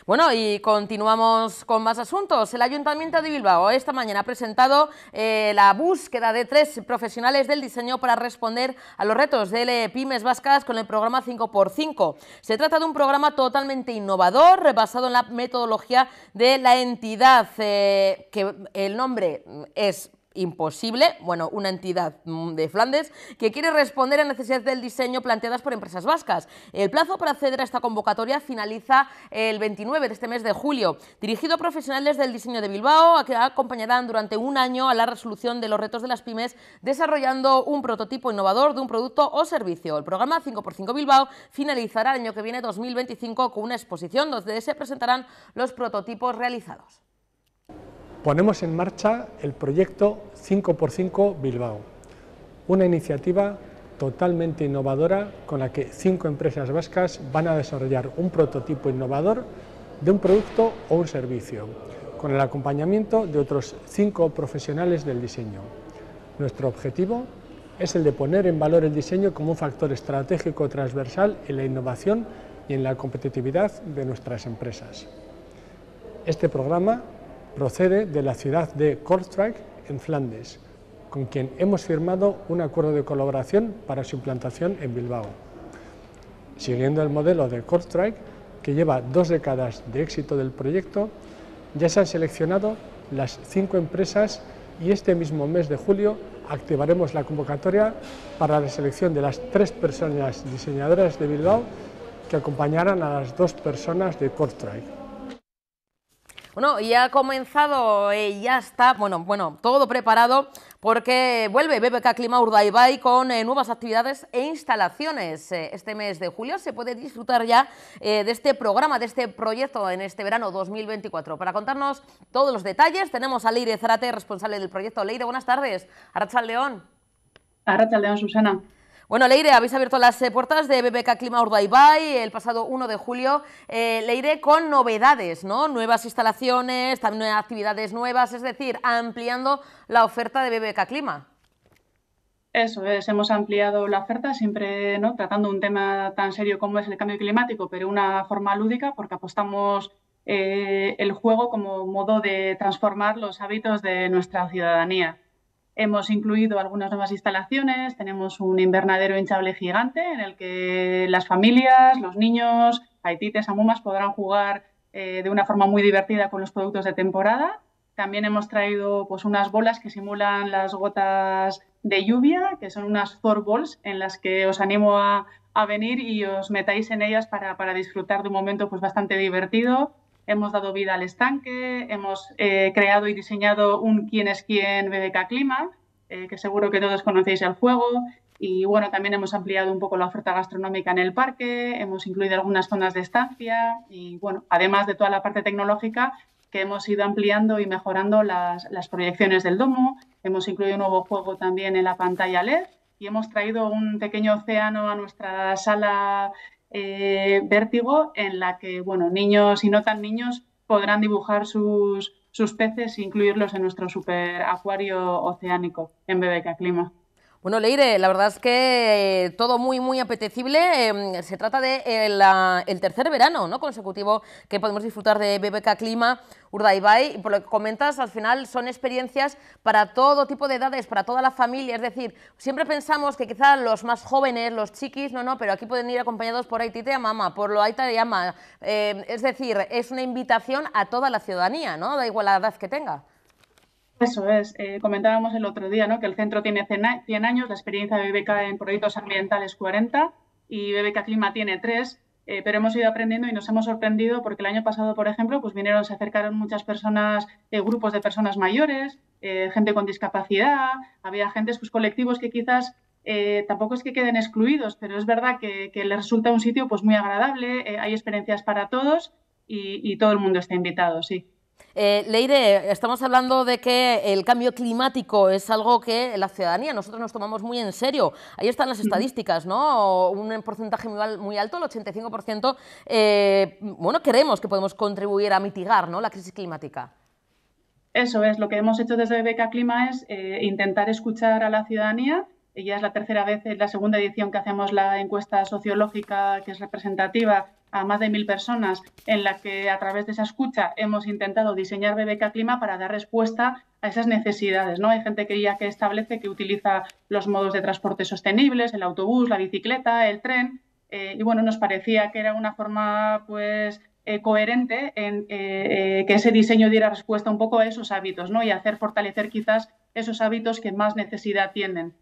Bueno, y continuamos con más asuntos. El Ayuntamiento de Bilbao esta mañana ha presentado eh, la búsqueda de tres profesionales del diseño para responder a los retos de e pymes vascas con el programa 5x5. Se trata de un programa totalmente innovador, basado en la metodología de la entidad, eh, que el nombre es imposible, bueno, una entidad mm, de Flandes que quiere responder a necesidades del diseño planteadas por empresas vascas. El plazo para acceder a esta convocatoria finaliza el 29 de este mes de julio. Dirigido a profesionales del diseño de Bilbao, que acompañarán durante un año a la resolución de los retos de las pymes desarrollando un prototipo innovador de un producto o servicio. El programa 5x5 Bilbao finalizará el año que viene 2025 con una exposición donde se presentarán los prototipos realizados ponemos en marcha el proyecto 5x5 Bilbao, una iniciativa totalmente innovadora con la que cinco empresas vascas van a desarrollar un prototipo innovador de un producto o un servicio, con el acompañamiento de otros cinco profesionales del diseño. Nuestro objetivo es el de poner en valor el diseño como un factor estratégico transversal en la innovación y en la competitividad de nuestras empresas. Este programa procede de la ciudad de Kortrijk, en Flandes, con quien hemos firmado un acuerdo de colaboración para su implantación en Bilbao. Siguiendo el modelo de Kortrijk, que lleva dos décadas de éxito del proyecto, ya se han seleccionado las cinco empresas y este mismo mes de julio activaremos la convocatoria para la selección de las tres personas diseñadoras de Bilbao que acompañarán a las dos personas de Kortrijk. Bueno, ya ha comenzado, y eh, ya está, bueno, bueno, todo preparado porque vuelve BBK Clima Urdaibai con eh, nuevas actividades e instalaciones. Eh, este mes de julio se puede disfrutar ya de este programa, de este proyecto en este verano 2024. Para contarnos todos los detalles tenemos a Leire Zarate, responsable del proyecto. Leire, buenas tardes. Arracha León. Arracha León, Susana. Bueno, Leire, habéis abierto las eh, puertas de BBK Clima Urdaibai el pasado 1 de julio. Eh, Leire, con novedades, ¿no? Nuevas instalaciones, también actividades nuevas, es decir, ampliando la oferta de BBK Clima. Eso es, hemos ampliado la oferta, siempre ¿no? tratando un tema tan serio como es el cambio climático, pero una forma lúdica, porque apostamos eh, el juego como modo de transformar los hábitos de nuestra ciudadanía. Hemos incluido algunas nuevas instalaciones, tenemos un invernadero hinchable gigante en el que las familias, los niños, haitites, amumas podrán jugar eh, de una forma muy divertida con los productos de temporada. También hemos traído pues, unas bolas que simulan las gotas de lluvia, que son unas four Balls en las que os animo a, venir y os metáis en ellas para, disfrutar de un momento pues, bastante divertido hemos dado vida al estanque, hemos eh, creado y diseñado un quién es quién BBK Clima, eh, que seguro que todos conocéis el juego. Y bueno, también hemos ampliado un poco la oferta gastronómica en el parque, hemos incluido algunas zonas de estancia y bueno, además de toda la parte tecnológica que hemos ido ampliando y mejorando las, las proyecciones del domo, hemos incluido un nuevo juego también en la pantalla LED y hemos traído un pequeño océano a nuestra sala eh, Vértigo, en la que, bueno, niños y no tan niños podrán dibujar sus, sus peces e incluirlos en nuestro super acuario oceánico en Bebeca Clima. Bueno, Leire, la verdad es que eh, todo muy, muy apetecible. Em, se trata de, eh, el tercer verano ¿no? consecutivo que podemos disfrutar de BBK Clima, Urdaibai. Y por lo que comentas, al final son experiencias para todo tipo de edades, para toda la familia. Es decir, siempre pensamos que quizá los más jóvenes, los chiquis, no, no, pero aquí pueden ir acompañados por Aitite a Mama, por lo Aita em, es decir, es una invitación a toda la ciudadanía, ¿no? Da igual la edad que tenga. Eso es. Eh, comentábamos el otro día ¿no? que el centro tiene 100 años, la experiencia de BBK en proyectos ambientales 40 y BBK Clima tiene 3, eh, pero hemos ido aprendiendo y nos hemos sorprendido porque el año pasado, por ejemplo, pues vinieron, se acercaron muchas personas, eh, grupos de personas mayores, gente con discapacidad, había gente, pues colectivos que quizás tampoco es que queden excluidos, pero es verdad que, les resulta un sitio pues, muy agradable, hay experiencias para todos y, todo el mundo está invitado, sí. Eh, Leire, estamos hablando de que el cambio climático es algo que la ciudadanía, nosotros nos tomamos muy en serio. Ahí están las estadísticas, ¿no? Un porcentaje muy, alto, el 85%, eh, bueno, queremos que podemos contribuir a mitigar la crisis climática. Eso es, lo que hemos hecho desde Beca Clima es eh, intentar escuchar a la ciudadanía. Ya es la tercera vez, es la segunda edición que hacemos la encuesta sociológica que es representativa a más de mil personas en la que a través de esa escucha hemos intentado diseñar BBK Clima para dar respuesta a esas necesidades. ¿no? Hay gente que ya que establece que utiliza los modos de transporte sostenibles, el autobús, la bicicleta, el tren. Eh, y bueno, nos parecía que era una forma pues eh, coherente en eh, que ese diseño diera respuesta un poco a esos hábitos ¿no? y hacer fortalecer quizás esos hábitos que más necesidad tienen.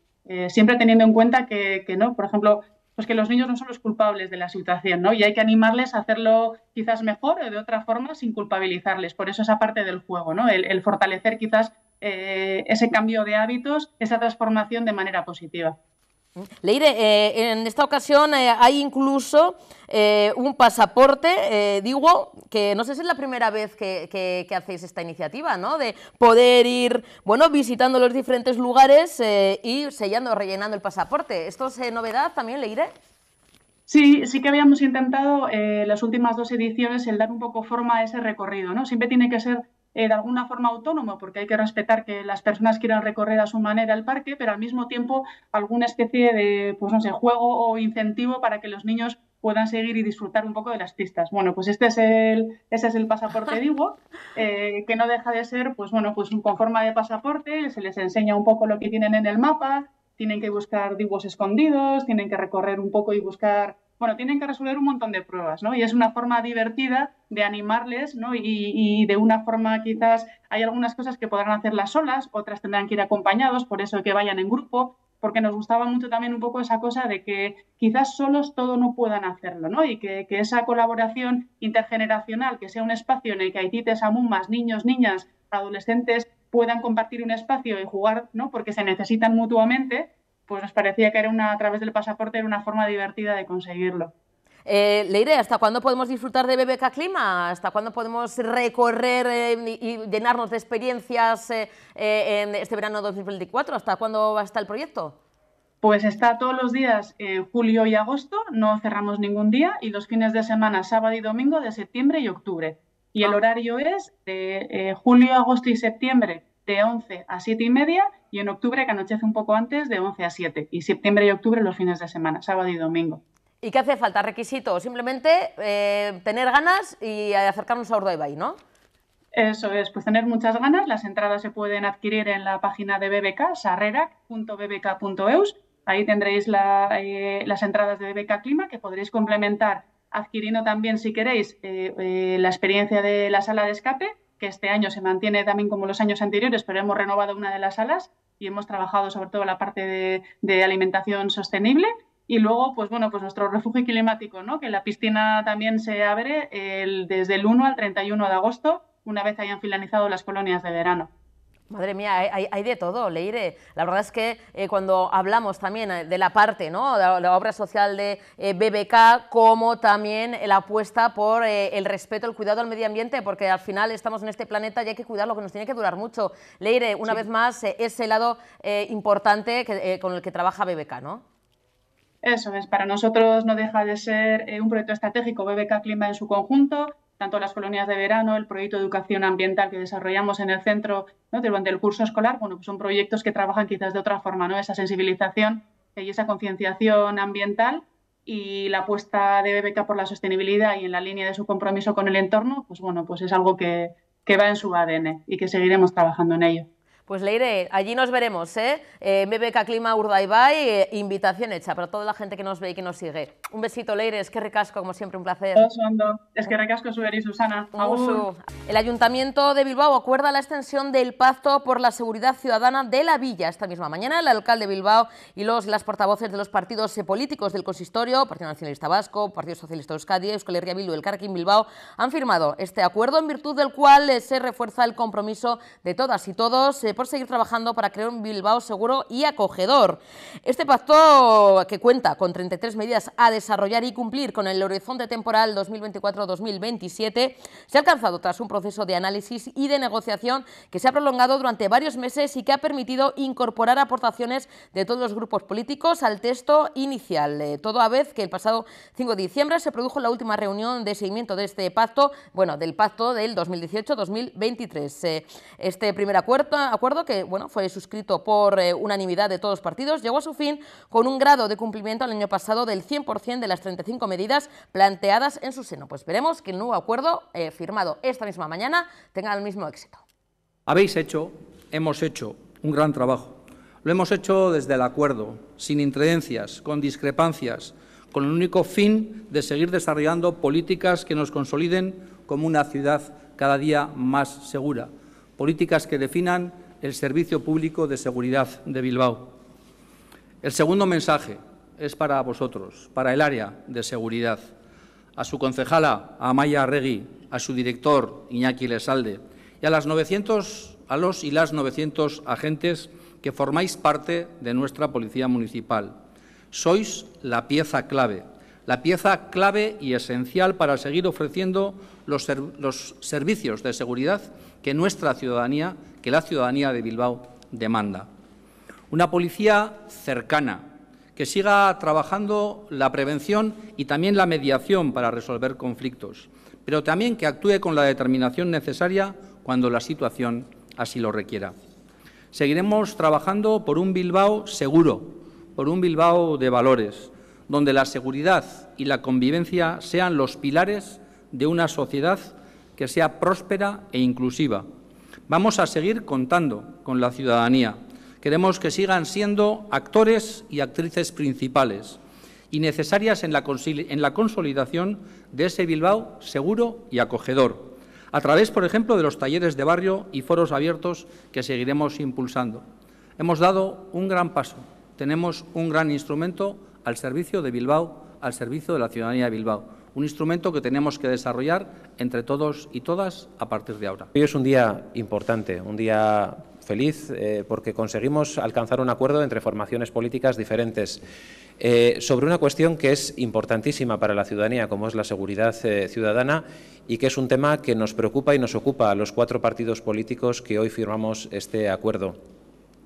siempre teniendo en cuenta que, que, no, por ejemplo, pues que los niños no son los culpables de la situación, ¿no? Y hay que animarles a hacerlo quizás mejor o de otra forma sin culpabilizarles. Por eso esa parte del juego, ¿no? El, fortalecer quizás eh, ese cambio de hábitos, esa transformación de manera positiva. Leire, eh, en esta ocasión eh, hay incluso eh, un pasaporte, digo, que no sé si es la primera vez que, hacéis esta iniciativa, ¿no? De poder ir, bueno, visitando los diferentes lugares y sellando, rellenando el pasaporte. ¿Esto es novedad también, Leire? Sí, sí que habíamos intentado las últimas dos ediciones el dar un poco forma a ese recorrido, ¿no? Siempre tiene que ser eh, de alguna forma autónomo, porque hay que respetar que las personas quieran recorrer a su manera el parque, pero al mismo tiempo alguna especie de, pues no juego o incentivo para que los niños puedan seguir y disfrutar un poco de las pistas. Bueno, pues este es el, ese es el pasaporte Divo, eh, que no deja de ser, pues bueno, pues con forma de pasaporte, se les enseña un poco lo que tienen en el mapa, tienen que buscar divos escondidos, tienen que recorrer un poco y buscar bueno, tienen que resolver un montón de pruebas, ¿no? Y es una forma divertida de animarles, ¿no? Y, de una forma quizás hay algunas cosas que podrán hacerlas solas, otras tendrán que ir acompañados, por eso que vayan en grupo, porque nos gustaba mucho también un poco esa cosa de que quizás solos todo no puedan hacerlo, ¿no? Y que, esa colaboración intergeneracional, que sea un espacio en el que haitites, amumas, niños, niñas, adolescentes puedan compartir un espacio y jugar, ¿no? Porque se necesitan mutuamente pues nos parecía que era una, a través del pasaporte era una forma divertida de conseguirlo. Eh, Leire, ¿hasta cuándo podemos disfrutar de BBK Clima? ¿Hasta cuándo podemos recorrer eh, y, llenarnos de experiencias eh, en este verano 2024? ¿Hasta cuándo va a estar el proyecto? Pues está todos los días, julio y agosto, no cerramos ningún día, y los fines de semana, sábado y domingo de septiembre y octubre. Y el ah. horario es de julio, agosto y septiembre, de 11 a 7 y media y en octubre que anochece un poco antes de 11 a 7 y septiembre y octubre los fines de semana, sábado y domingo. ¿Y qué hace falta? Requisito, simplemente eh, tener ganas y acercarnos a Urdaibai, ¿no? Eso es, pues tener muchas ganas. Las entradas se pueden adquirir en la página de BBK, sarrerac.bbk.eus. Ahí tendréis eh, las entradas de BBK Clima que podréis complementar adquiriendo también, si queréis, eh, la experiencia de la sala de escape que este año se mantiene también como los años anteriores, pero hemos renovado una de las salas y hemos trabajado sobre todo la parte de, alimentación sostenible y luego, pues bueno, pues nuestro refugio climático, ¿no? Que la piscina también se abre desde el 1 al 31 de agosto, una vez hayan finalizado las colonias de verano. Madre mía, hay, de todo, Leire. La verdad es que eh, cuando hablamos también eh, de la parte, ¿no? De la obra social de eh, BBK, como también la apuesta por el respeto, el cuidado al medio ambiente, porque al final estamos en este planeta y hay que cuidarlo, que nos tiene que durar mucho. Leire, una vez más, ese lado importante con el que trabaja BBK, ¿no? Eso es, para nosotros no deja de ser un proyecto estratégico BBK Clima en su conjunto, tanto las colonias de verano, el proyecto de educación ambiental que desarrollamos en el centro ¿no? durante el curso escolar, bueno, pues son proyectos que trabajan quizás de otra forma, ¿no? Esa sensibilización eh, y esa concienciación ambiental y la apuesta de BBK por la sostenibilidad y en la línea de su compromiso con el entorno, pues bueno, pues es algo que, que va en su ADN y que seguiremos trabajando en ello. Pues Leire, allí nos veremos, ¿eh? eh Clima Urdaibai, eh, invitación hecha para toda la gente que nos ve y que nos sigue. Un besito, Leire, es que recasco, como siempre, un placer. Es que recasco, Suberi, Susana. El Ayuntamiento de Bilbao acuerda la extensión del pacto por la seguridad ciudadana de la villa. Esta misma mañana, el alcalde de Bilbao y los las portavoces de los partidos eh, políticos del consistorio, Partido Nacionalista Vasco, Partido Socialista Euskadi, Euskal Herria Bildu y el Carquín Bilbao, han firmado este acuerdo en virtud del cual eh, se refuerza el compromiso de todas y todos por seguir trabajando para crear un Bilbao seguro y acogedor. Este pacto, que cuenta con 33 medidas a desarrollar y cumplir con el horizonte temporal 2024-2027, se ha alcanzado tras un proceso de análisis y de negociación que se ha prolongado durante varios meses y que ha permitido incorporar aportaciones de todos los grupos políticos al texto inicial. Eh, todo a vez que el pasado 5 de diciembre se produjo la última reunión de seguimiento de este pacto, bueno, del pacto del 2018-2023. Eh, este primer acuerdo acuerdo que bueno, fue suscrito por eh, unanimidad de todos los partidos llegó a su fin con un grado de cumplimiento el año pasado del 100% de las 35 medidas planteadas en su seno. Pues veremos que el nuevo acuerdo eh, firmado esta misma mañana tenga el mismo éxito. Habéis hecho, hemos hecho un gran trabajo. Lo hemos hecho desde el acuerdo, sin intreencias, con discrepancias, con el único fin de seguir desarrollando políticas que nos consoliden como una ciudad cada día más segura, políticas que definan el Servicio Público de Seguridad de Bilbao. El segundo mensaje es para vosotros, para el área de seguridad, a su concejala, a Amaya Arregui, a su director, Iñaki Lesalde, y a, las 900, a los y las 900 agentes que formáis parte de nuestra Policía Municipal. Sois la pieza clave la pieza clave y esencial para seguir ofreciendo los, servicios de seguridad que nuestra ciudadanía, que la ciudadanía de Bilbao demanda. Una policía cercana, que siga trabajando la prevención y también la mediación para resolver conflictos, pero también que actúe con la determinación necesaria cuando la situación así lo requiera. Seguiremos trabajando por un Bilbao seguro, por un Bilbao de valores, donde la seguridad y la convivencia sean los pilares de una sociedad que sea próspera e inclusiva. Vamos a seguir contando con la ciudadanía. Queremos que sigan siendo actores y actrices principales y necesarias en la, en la consolidación de ese Bilbao seguro y acogedor, a través, por ejemplo, de los talleres de barrio y foros abiertos que seguiremos impulsando. Hemos dado un gran paso, tenemos un gran instrumento al servicio de Bilbao, al servicio de la ciudadanía de Bilbao. Un instrumento que tenemos que desarrollar entre todos y todas a partir de ahora. Hoy es un día importante, un día feliz eh, porque conseguimos alcanzar un acuerdo entre formaciones políticas diferentes eh, sobre una cuestión que es importantísima para la ciudadanía, como es la seguridad eh, ciudadana, y que es un tema que nos preocupa y nos ocupa a los cuatro partidos políticos que hoy firmamos este acuerdo.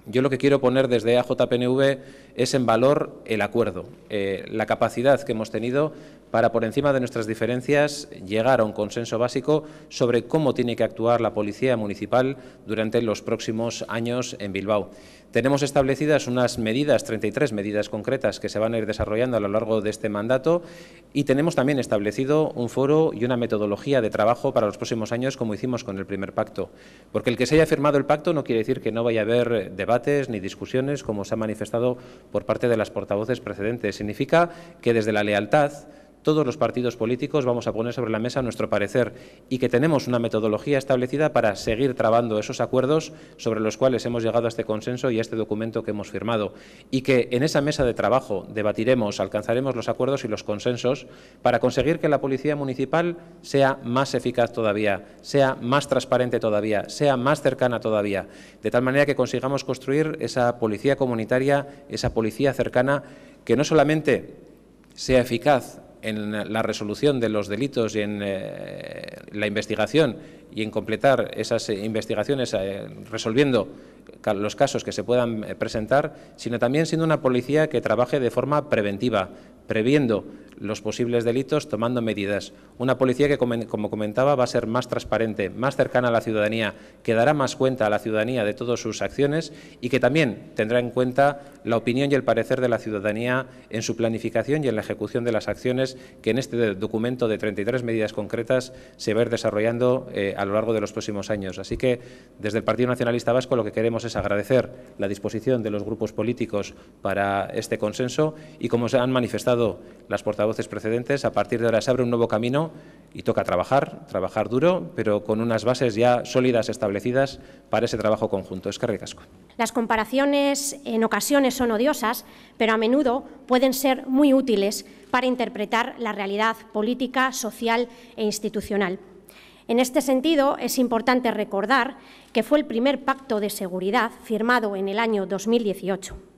Yo lo que quiero poner desde AJPNV es en valor el acuerdo, eh, la capacidad que hemos tenido para, por encima de nuestras diferencias, llegar a un consenso básico sobre cómo tiene que actuar la Policía Municipal durante los próximos años en Bilbao. Tenemos establecidas unas medidas, 33 medidas concretas que se van a ir desarrollando a lo largo de este mandato y tenemos también establecido un foro y una metodología de trabajo para los próximos años como hicimos con el primer pacto. Porque el que se haya firmado el pacto no quiere decir que no vaya a haber debates ni discusiones como se ha manifestado por parte de las portavoces precedentes. Significa que desde la lealtad todos los partidos políticos vamos a poner sobre la mesa nuestro parecer y que tenemos una metodología establecida para seguir trabando esos acuerdos sobre los cuales hemos llegado a este consenso y a este documento que hemos firmado y que en esa mesa de trabajo debatiremos, alcanzaremos los acuerdos y los consensos para conseguir que la policía municipal sea más eficaz todavía, sea más transparente todavía, sea más cercana todavía, de tal manera que consigamos construir esa policía comunitaria, esa policía cercana que no solamente sea eficaz en la resolución de los delitos y en eh, la investigación y en completar esas investigaciones eh, resolviendo los casos que se puedan eh, presentar, sino también siendo una policía que trabaje de forma preventiva, previendo los posibles delitos tomando medidas. Una policía que, como comentaba, va a ser más transparente, más cercana a la ciudadanía, que dará más cuenta a la ciudadanía de todas sus acciones y que también tendrá en cuenta la opinión y el parecer de la ciudadanía en su planificación y en la ejecución de las acciones que en este documento de 33 medidas concretas se va a ir desarrollando eh, a lo largo de los próximos años. Así que, desde el Partido Nacionalista Vasco, lo que queremos es agradecer la disposición de los grupos políticos para este consenso y, como se han manifestado las portavoces precedentes, a partir de ahora se abre un nuevo camino y toca trabajar, trabajar duro, pero con unas bases ya sólidas establecidas para ese trabajo conjunto. Es que Las comparaciones en ocasiones son odiosas, pero a menudo pueden ser muy útiles para interpretar la realidad política, social e institucional. En este sentido, es importante recordar que fue el primer pacto de seguridad firmado en el año 2018.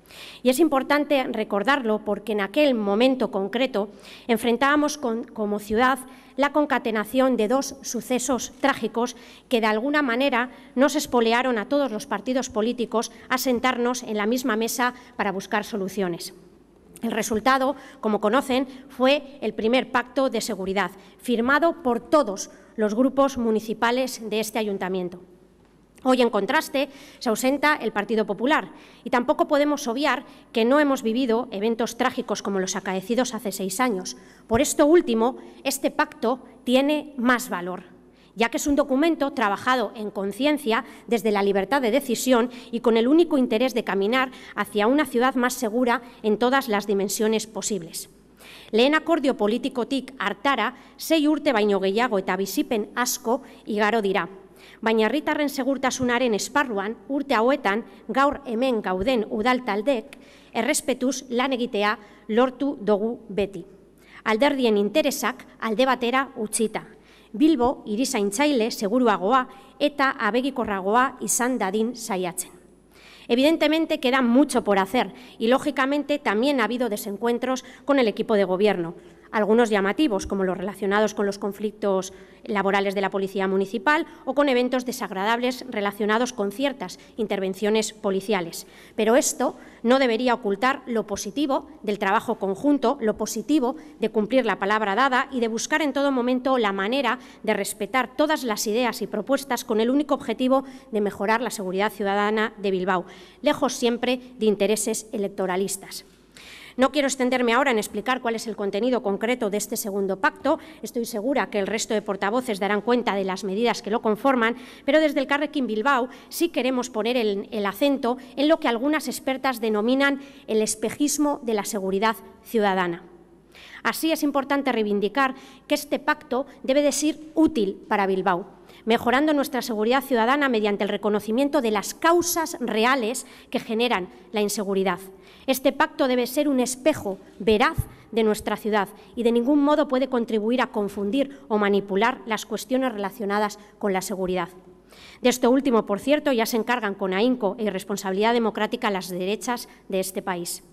Y es importante recordarlo porque en aquel momento concreto enfrentábamos como ciudad la concatenación de dos sucesos trágicos que de alguna manera nos espolearon a todos los partidos políticos a sentarnos en la misma mesa para buscar soluciones. El resultado, como conocen, fue el primer pacto de seguridad, firmado por todos los grupos municipales de este ayuntamiento. Hoy, en contraste, se ausenta el Partido Popular y tampoco podemos obviar que no hemos vivido eventos trágicos como los acaecidos hace seis años. Por esto último, este pacto tiene más valor, ya que es un documento trabajado en conciencia desde la libertad de decisión y con el único interés de caminar hacia una ciudad más segura en todas las dimensiones posibles. Leen político politikotik artara sei urte baino gehiago eta bizipen asko Garo baina herritarren segurtasunaren esparruan urte hauetan gaur hemen gauden udaltaldek errespetuz lan egitea lortu dugu beti. Alderdien interesak alde batera utzita. Bilbo irizaintzaile seguruagoa eta abegikorragoa izan dadin saiatzen. Evidentemente queda mucho por hacer y lógicamente también ha habido desencuentros con el equipo de gobierno, algunos llamativos, como los relacionados con los conflictos laborales de la Policía Municipal o con eventos desagradables relacionados con ciertas intervenciones policiales. Pero esto no debería ocultar lo positivo del trabajo conjunto, lo positivo de cumplir la palabra dada y de buscar en todo momento la manera de respetar todas las ideas y propuestas con el único objetivo de mejorar la seguridad ciudadana de Bilbao, lejos siempre de intereses electoralistas. No quiero extenderme ahora en explicar cuál es el contenido concreto de este segundo pacto. Estoy segura que el resto de portavoces darán cuenta de las medidas que lo conforman, pero desde el Carrequín Bilbao sí queremos poner el, acento en lo que algunas expertas denominan el espejismo de la seguridad ciudadana. Así es importante reivindicar que este pacto debe de ser útil para Bilbao, mejorando nuestra seguridad ciudadana mediante el reconocimiento de las causas reales que generan la inseguridad este pacto debe ser un espejo veraz de nuestra ciudad y de ningún modo puede contribuir a confundir o manipular las cuestiones relacionadas con la seguridad. De esto último, por cierto, ya se encargan con ahínco y e responsabilidad democrática las derechas de este país.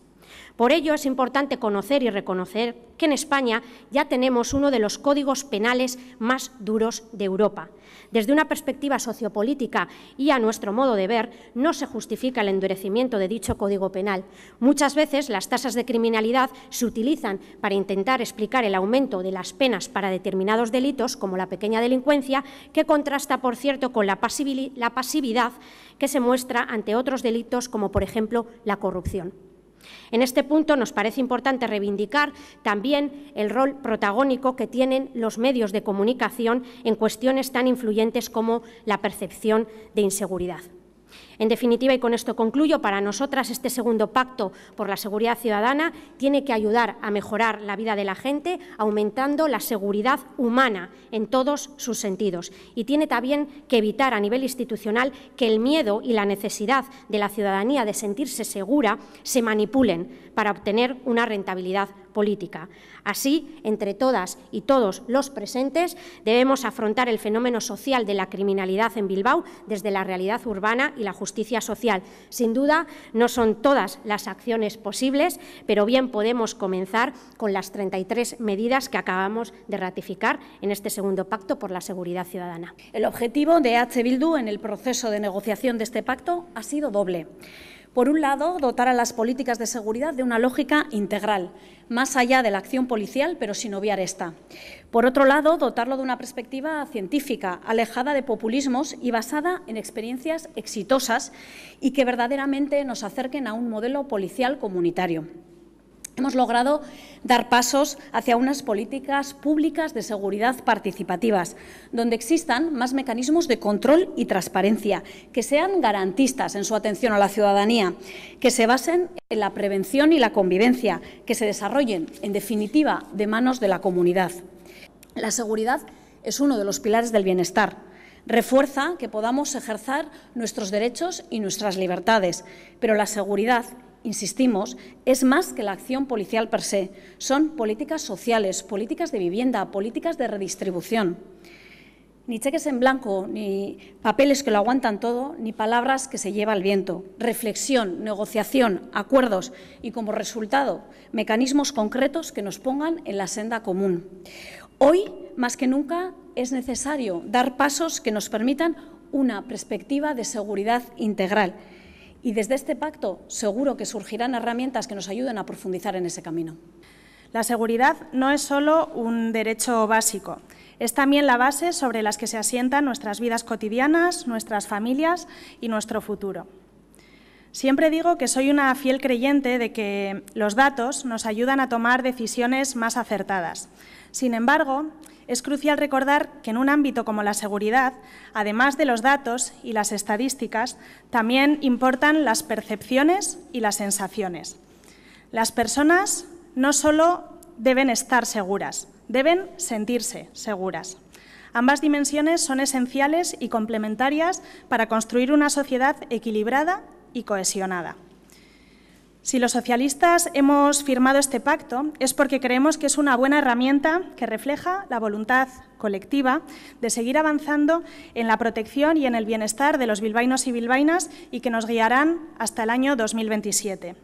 Por ello, es importante conocer y reconocer que en España ya tenemos uno de los códigos penales más duros de Europa desde una perspectiva sociopolítica y a nuestro modo de ver, no se justifica el endurecimiento de dicho Código Penal. Muchas veces las tasas de criminalidad se utilizan para intentar explicar el aumento de las penas para determinados delitos, como la pequeña delincuencia, que contrasta, por cierto, con la, pasividad que se muestra ante otros delitos, como por ejemplo la corrupción. En este punto nos parece importante reivindicar también el rol protagónico que tienen los medios de comunicación en cuestiones tan influyentes como la percepción de inseguridad. En definitiva, y con esto concluyo, para nosotras este segundo pacto por la seguridad ciudadana tiene que ayudar a mejorar la vida de la gente, aumentando la seguridad humana en todos sus sentidos. Y tiene también que evitar a nivel institucional que el miedo y la necesidad de la ciudadanía de sentirse segura se manipulen para obtener una rentabilidad política. Así, entre todas y todos los presentes, debemos afrontar el fenómeno social de la criminalidad en Bilbao desde la realidad urbana y la justicia justicia social. Sin duda, no son todas las acciones posibles, pero bien podemos comenzar con las 33 medidas que acabamos de ratificar en este segundo pacto por la seguridad ciudadana. El objetivo de H. Bildu en el proceso de negociación de este pacto ha sido doble. Por un lado, dotar a las políticas de seguridad de una lógica integral, más allá de la acción policial, pero sin obviar esta. Por otro lado, dotarlo de una perspectiva científica, alejada de populismos y basada en experiencias exitosas y que verdaderamente nos acerquen a un modelo policial comunitario hemos logrado dar pasos hacia unas políticas públicas de seguridad participativas, donde existan más mecanismos de control y transparencia, que sean garantistas en su atención a la ciudadanía, que se basen en la prevención y la convivencia, que se desarrollen, en definitiva, de manos de la comunidad. La seguridad es uno de los pilares del bienestar, refuerza que podamos ejercer nuestros derechos y nuestras libertades, pero la seguridad insistimos, es más que la acción policial per se. Son políticas sociales, políticas de vivienda, políticas de redistribución. Ni cheques en blanco, ni papeles que lo aguantan todo, ni palabras que se lleva el viento. Reflexión, negociación, acuerdos y, como resultado, mecanismos concretos que nos pongan en la senda común. Hoy, más que nunca, es necesario dar pasos que nos permitan una perspectiva de seguridad integral y desde este pacto seguro que surgirán herramientas que nos ayuden a profundizar en ese camino. La seguridad no es solo un derecho básico, es también la base sobre las que se asientan nuestras vidas cotidianas, nuestras familias y nuestro futuro. Siempre digo que soy una fiel creyente de que los datos nos ayudan a tomar decisiones más acertadas. Sin embargo, es crucial recordar que en un ámbito como la seguridad, además de los datos y las estadísticas, también importan las percepciones y las sensaciones. Las personas no solo deben estar seguras, deben sentirse seguras. Ambas dimensiones son esenciales y complementarias para construir una sociedad equilibrada y cohesionada. Si los socialistas hemos firmado este pacto es porque creemos que es una buena herramienta que refleja la voluntad colectiva de seguir avanzando en la protección y en el bienestar de los bilbainos y bilbainas y que nos guiarán hasta el año 2027.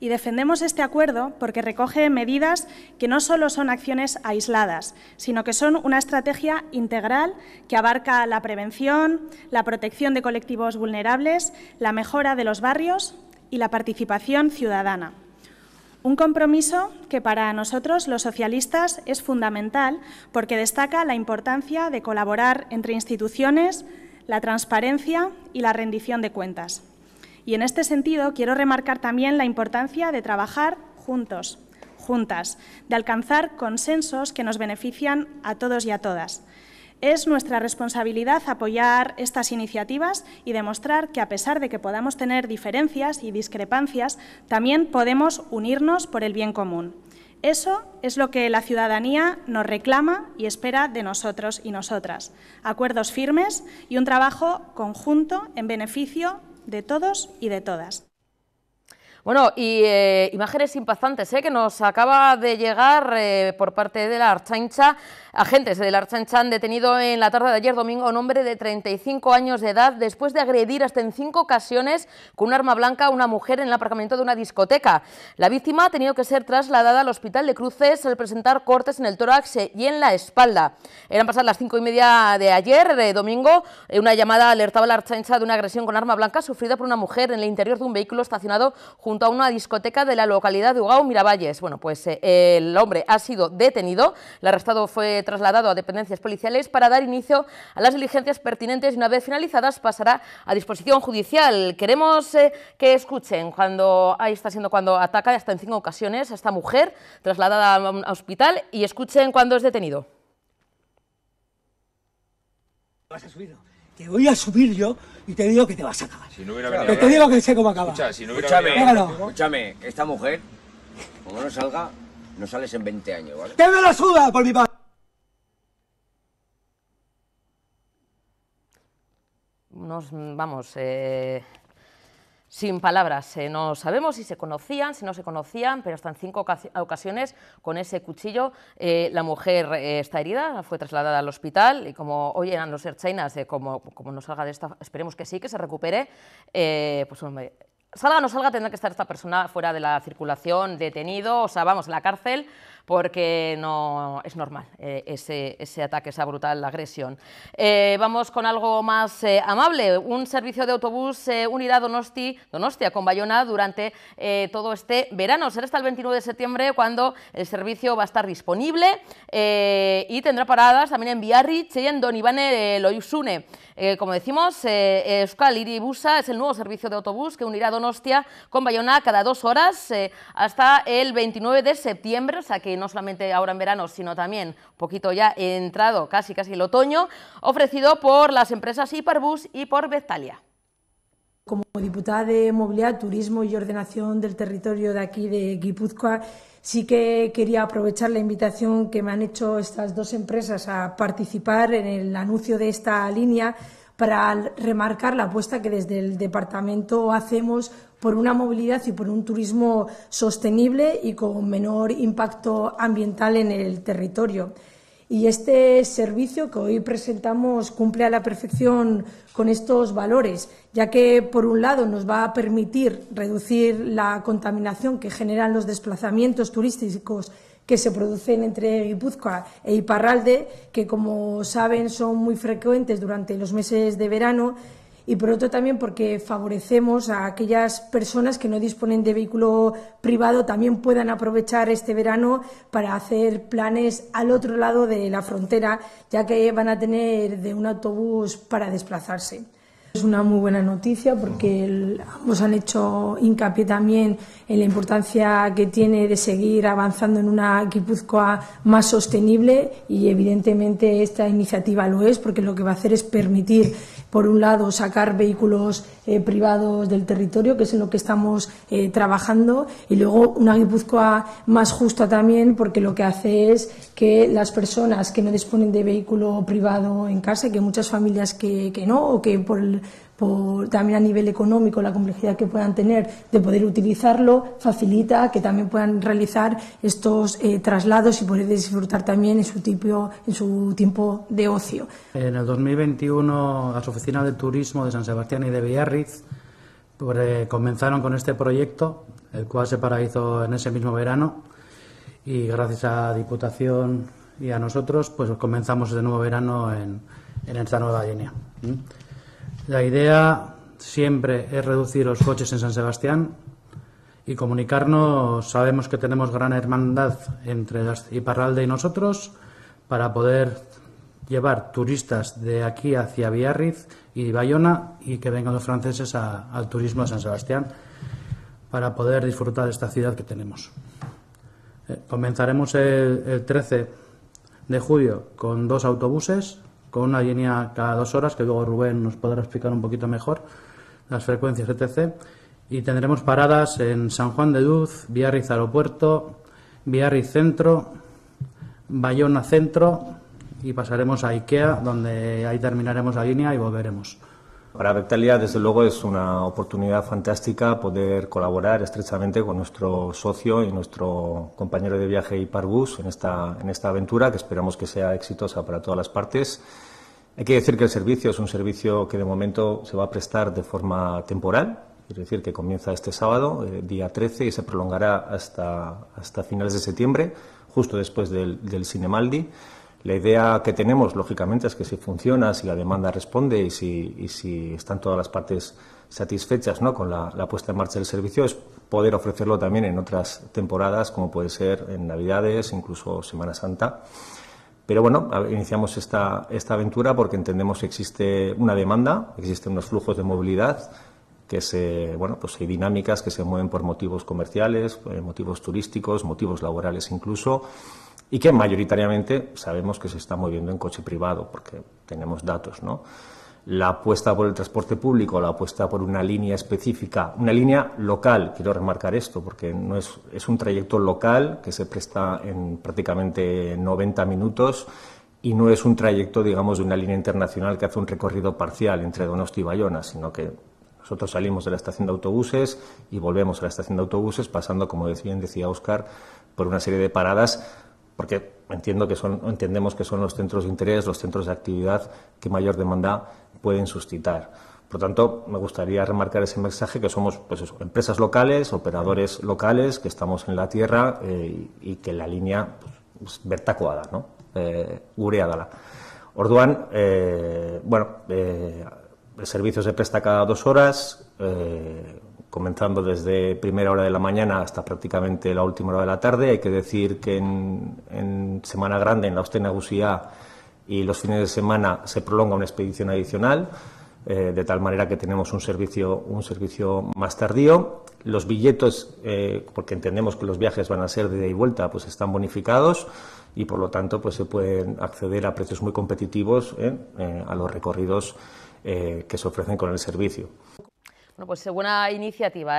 Y defendemos este acuerdo porque recoge medidas que no solo son acciones aisladas, sino que son una estrategia integral que abarca la prevención, la protección de colectivos vulnerables, la mejora de los barrios y la participación ciudadana. Un compromiso que para nosotros los socialistas es fundamental porque destaca la importancia de colaborar entre instituciones, la transparencia y la rendición de cuentas. Y en este sentido quiero remarcar también la importancia de trabajar juntos, juntas, de alcanzar consensos que nos benefician a todos y a todas, es nuestra responsabilidad apoyar estas iniciativas y demostrar que, a pesar de que podamos tener diferencias y discrepancias, también podemos unirnos por el bien común. Eso es lo que la ciudadanía nos reclama y espera de nosotros y nosotras. Acuerdos firmes y un trabajo conjunto en beneficio de todos y de todas. Bueno, y eh, imágenes impactantes eh, que nos acaba de llegar eh, por parte de la Archancha. Agentes de la Archancha han detenido en la tarde de ayer domingo a un hombre de 35 años de edad después de agredir hasta en cinco ocasiones con un arma blanca a una mujer en el aparcamiento de una discoteca. La víctima ha tenido que ser trasladada al hospital de Cruces al presentar cortes en el tórax y en la espalda. Eran pasadas las cinco y media de ayer, domingo, una llamada alertaba a la Archancha de una agresión con arma blanca sufrida por una mujer en el interior de un vehículo estacionado junto a una discoteca de la localidad de Ugao, Miravalles. Bueno, pues eh, el hombre ha sido detenido, el arrestado fue trasladado a dependencias policiales para dar inicio a las diligencias pertinentes y una vez finalizadas pasará a disposición judicial. Queremos eh, que escuchen cuando ahí está siendo cuando ataca hasta en cinco ocasiones a esta mujer trasladada a hospital y escuchen cuando es detenido. subido? te voy a subir yo y te digo que te vas a acabar. Te, te digo que sé cómo acaba. escúchame, escúchame, esta mujer, como no salga, no sales en 20 años, ¿vale? ¡Que me la suda por mi padre! Nos vamos, eh, sin palabras. no sabemos si se conocían, si no se conocían, pero hasta en cinco ocasiones con ese cuchillo eh, la mujer eh, está herida, fue trasladada al hospital y como hoy eran los Erchainas, eh, como, como nos salga de esta, esperemos que sí, que se recupere, pues hombre, salga o no salga, tendrá que estar esta persona fuera de la circulación, detenido, o sea, vamos, en la cárcel, porque no es normal eh, ese, ese, ataque, esa brutal agresión. Eh, vamos con algo más eh, amable. Un servicio de autobús unirá Donosti, Donostia con Bayona durante todo este verano. Será hasta el 29 de septiembre cuando el servicio va a estar disponible y tendrá paradas también en Biarritz y en Donibane Eh, como decimos, Euskal Iribusa es el nuevo servicio de autobús que unirá Donostia con Bayona cada dos horas eh, hasta el 29 de septiembre, o sea que no solamente ahora en verano, sino también un poquito ya entrado casi casi el otoño, ofrecido por las empresas Hiperbus y por Vestalia. Como diputada de Movilidad, Turismo y Ordenación del Territorio de aquí de Guipúzcoa, sí que quería aprovechar la invitación que me han hecho estas dos empresas a participar en el anuncio de esta línea para remarcar la apuesta que desde el departamento hacemos por una movilidad y por un turismo sostenible y con menor impacto ambiental en el territorio. Y este servicio que hoy presentamos cumple a la perfección con estos valores, ya que, por un lado, nos va a permitir reducir la contaminación que generan los desplazamientos turísticos que se producen entre Guipúzcoa e Iparralde, que como saben son muy frecuentes durante los meses de verano y por otro también porque favorecemos a aquellas personas que no disponen de vehículo privado también puedan aprovechar este verano para hacer planes al otro lado de la frontera, ya que van a tener de un autobús para desplazarse. Es una muy buena noticia porque ambos han hecho hincapié también en la importancia que tiene de seguir avanzando en una Guipúzcoa más sostenible y evidentemente esta iniciativa lo es porque lo que va a hacer es permitir, por un lado, sacar vehículos eh, privados del territorio, que es en lo que estamos eh, trabajando, y luego una Guipúzcoa más justa también porque lo que hace es que las personas que no disponen de vehículo privado en casa, que muchas familias que, que no o que por el por, también a nivel económico, la complejidad que puedan tener de poder utilizarlo, facilita que también puedan realizar estos eh, traslados y poder disfrutar también en su, en su tiempo de ocio. En el 2021, las oficinas de turismo de San Sebastián y de Villarriz pues, eh, comenzaron con este proyecto, el cual se paralizó en ese mismo verano y gracias a Diputación y a nosotros, pues comenzamos de este nuevo verano en, esta nueva línea. La idea siempre es reducir los coches en San Sebastián y comunicarnos. Sabemos que tenemos gran hermandad entre Iparralde y nosotros para poder llevar turistas de aquí hacia Biarritz y Bayona y que vengan los franceses al turismo de San Sebastián para poder disfrutar de esta ciudad que tenemos. Eh, comenzaremos el, el 13 de julio con dos autobuses con una línea cada dos horas, que luego Rubén nos podrá explicar un poquito mejor, las frecuencias, etc. Y tendremos paradas en San Juan de Luz, Biarritz Aeropuerto, Biarritz Centro, Bayona Centro y pasaremos a Ikea, donde ahí terminaremos la línea y volveremos. Para Bectalia, desde luego, es una oportunidad fantástica poder colaborar estrechamente con nuestro socio y nuestro compañero de viaje Iparbus en esta, en esta aventura, que esperamos que sea exitosa para todas las partes. Hay que decir que el servicio es un servicio que de momento se va a prestar de forma temporal, es decir, que comienza este sábado, eh, día 13, y se prolongará hasta, hasta finales de septiembre, justo después del, Cinemaldi. La idea que tenemos, lógicamente, es que si funciona, si la demanda responde y si, si están todas las partes satisfechas ¿no? con la, la, puesta en marcha del servicio, es poder ofrecerlo también en otras temporadas, como puede ser en Navidades, incluso Semana Santa. Pero bueno, iniciamos esta, esta aventura porque entendemos que existe una demanda, existen unos flujos de movilidad que se, bueno, pues hay dinámicas que se mueven por motivos comerciales, eh, motivos turísticos, motivos laborales incluso, y que mayoritariamente sabemos que se está moviendo en coche privado porque tenemos datos, ¿no? la apuesta por el transporte público, la apuesta por una línea específica, una línea local, quiero remarcar esto, porque no es, es un trayecto local que se presta en prácticamente 90 minutos y no es un trayecto, digamos, de una línea internacional que hace un recorrido parcial entre Donosti y Bayona, sino que nosotros salimos de la estación de autobuses y volvemos a la estación de autobuses pasando, como bien decía Oscar, por una serie de paradas porque entiendo que son entendemos que son los centros de interés, los centros de actividad que mayor demanda pueden suscitar. Por tanto, me gustaría remarcar ese mensaje que somos pues empresas locales, operadores locales, que estamos en la tierra eh, y que la línea pues, vertacuada, da, no? Eh, gurea Orduan, eh, bueno, eh, servicios se presta cada dos horas, eh, comenzando desde primera hora de la mañana hasta prácticamente la última hora de la tarde. Hay que decir que en, Semana Grande, en la Ostena Gusía, y los fines de semana se prolonga una expedición adicional, eh, de tal manera que tenemos un servicio, un servicio más tardío. Los billetes, eh, porque entendemos que los viajes van a ser de ida y vuelta, pues están bonificados y por lo tanto pues se pueden acceder a precios muy competitivos eh, a los recorridos que se ofrecen con el servicio. Bueno, pues buena iniciativa,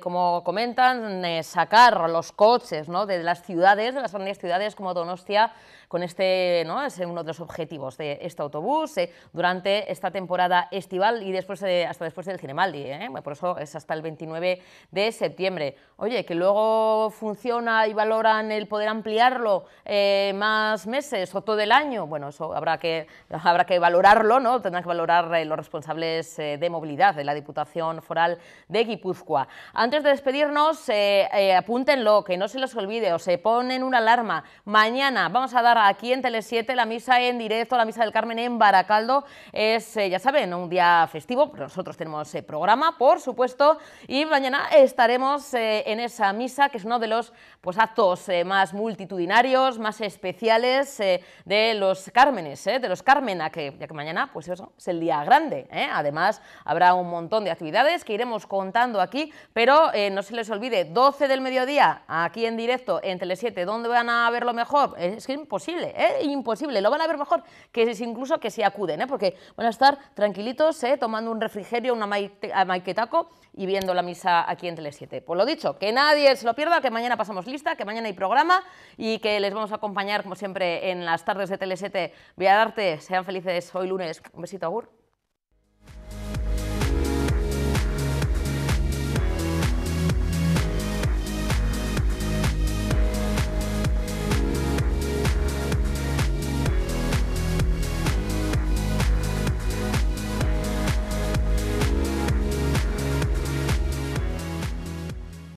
como comentan, sacar los coches ¿no? de las ciudades, de las grandes ciudades como Donostia, con este, ¿no? Es uno de los objetivos de este autobús eh, durante esta temporada estival y después eh, hasta después del Cinemaldi, ¿eh? por eso es hasta el 29 de septiembre. Oye, que luego funciona y valoran el poder ampliarlo eh, más meses o todo el año, bueno, eso habrá que, habrá que valorarlo, ¿no? Tendrán que valorar los responsables de movilidad de la Diputación Foral de Guipúzcoa. Antes de despedirnos, apúntenlo, que no se les olvide o se ponen una alarma. Mañana vamos a dar aquí en Tele7, la misa en directo, la misa del Carmen en Baracaldo. Es, eh, ya saben, un día festivo, nosotros tenemos ese eh, programa, por supuesto, y mañana estaremos eh, en esa misa, que es uno de los pues, actos eh, más multitudinarios, más especiales eh, de los Cármenes, eh, de los Carmena, que ya que mañana pues eso, es el día grande. Además, habrá un montón de actividades que iremos contando aquí, pero no se les olvide, 12 del mediodía, aquí en directo, en Tele7, ¿dónde van a verlo mejor? Es que es imposible, imposible, lo van a ver mejor que es incluso que si acuden, porque van a estar tranquilitos, tomando un refrigerio, una maiketaco y viendo la misa aquí en Tele7. Por pues lo dicho, que nadie se lo pierda, que mañana pasamos que mañana hay programa y que les vamos a acompañar, como siempre, en las tardes de Voy a Darte. Sean felices hoy lunes. Un besito, Agur.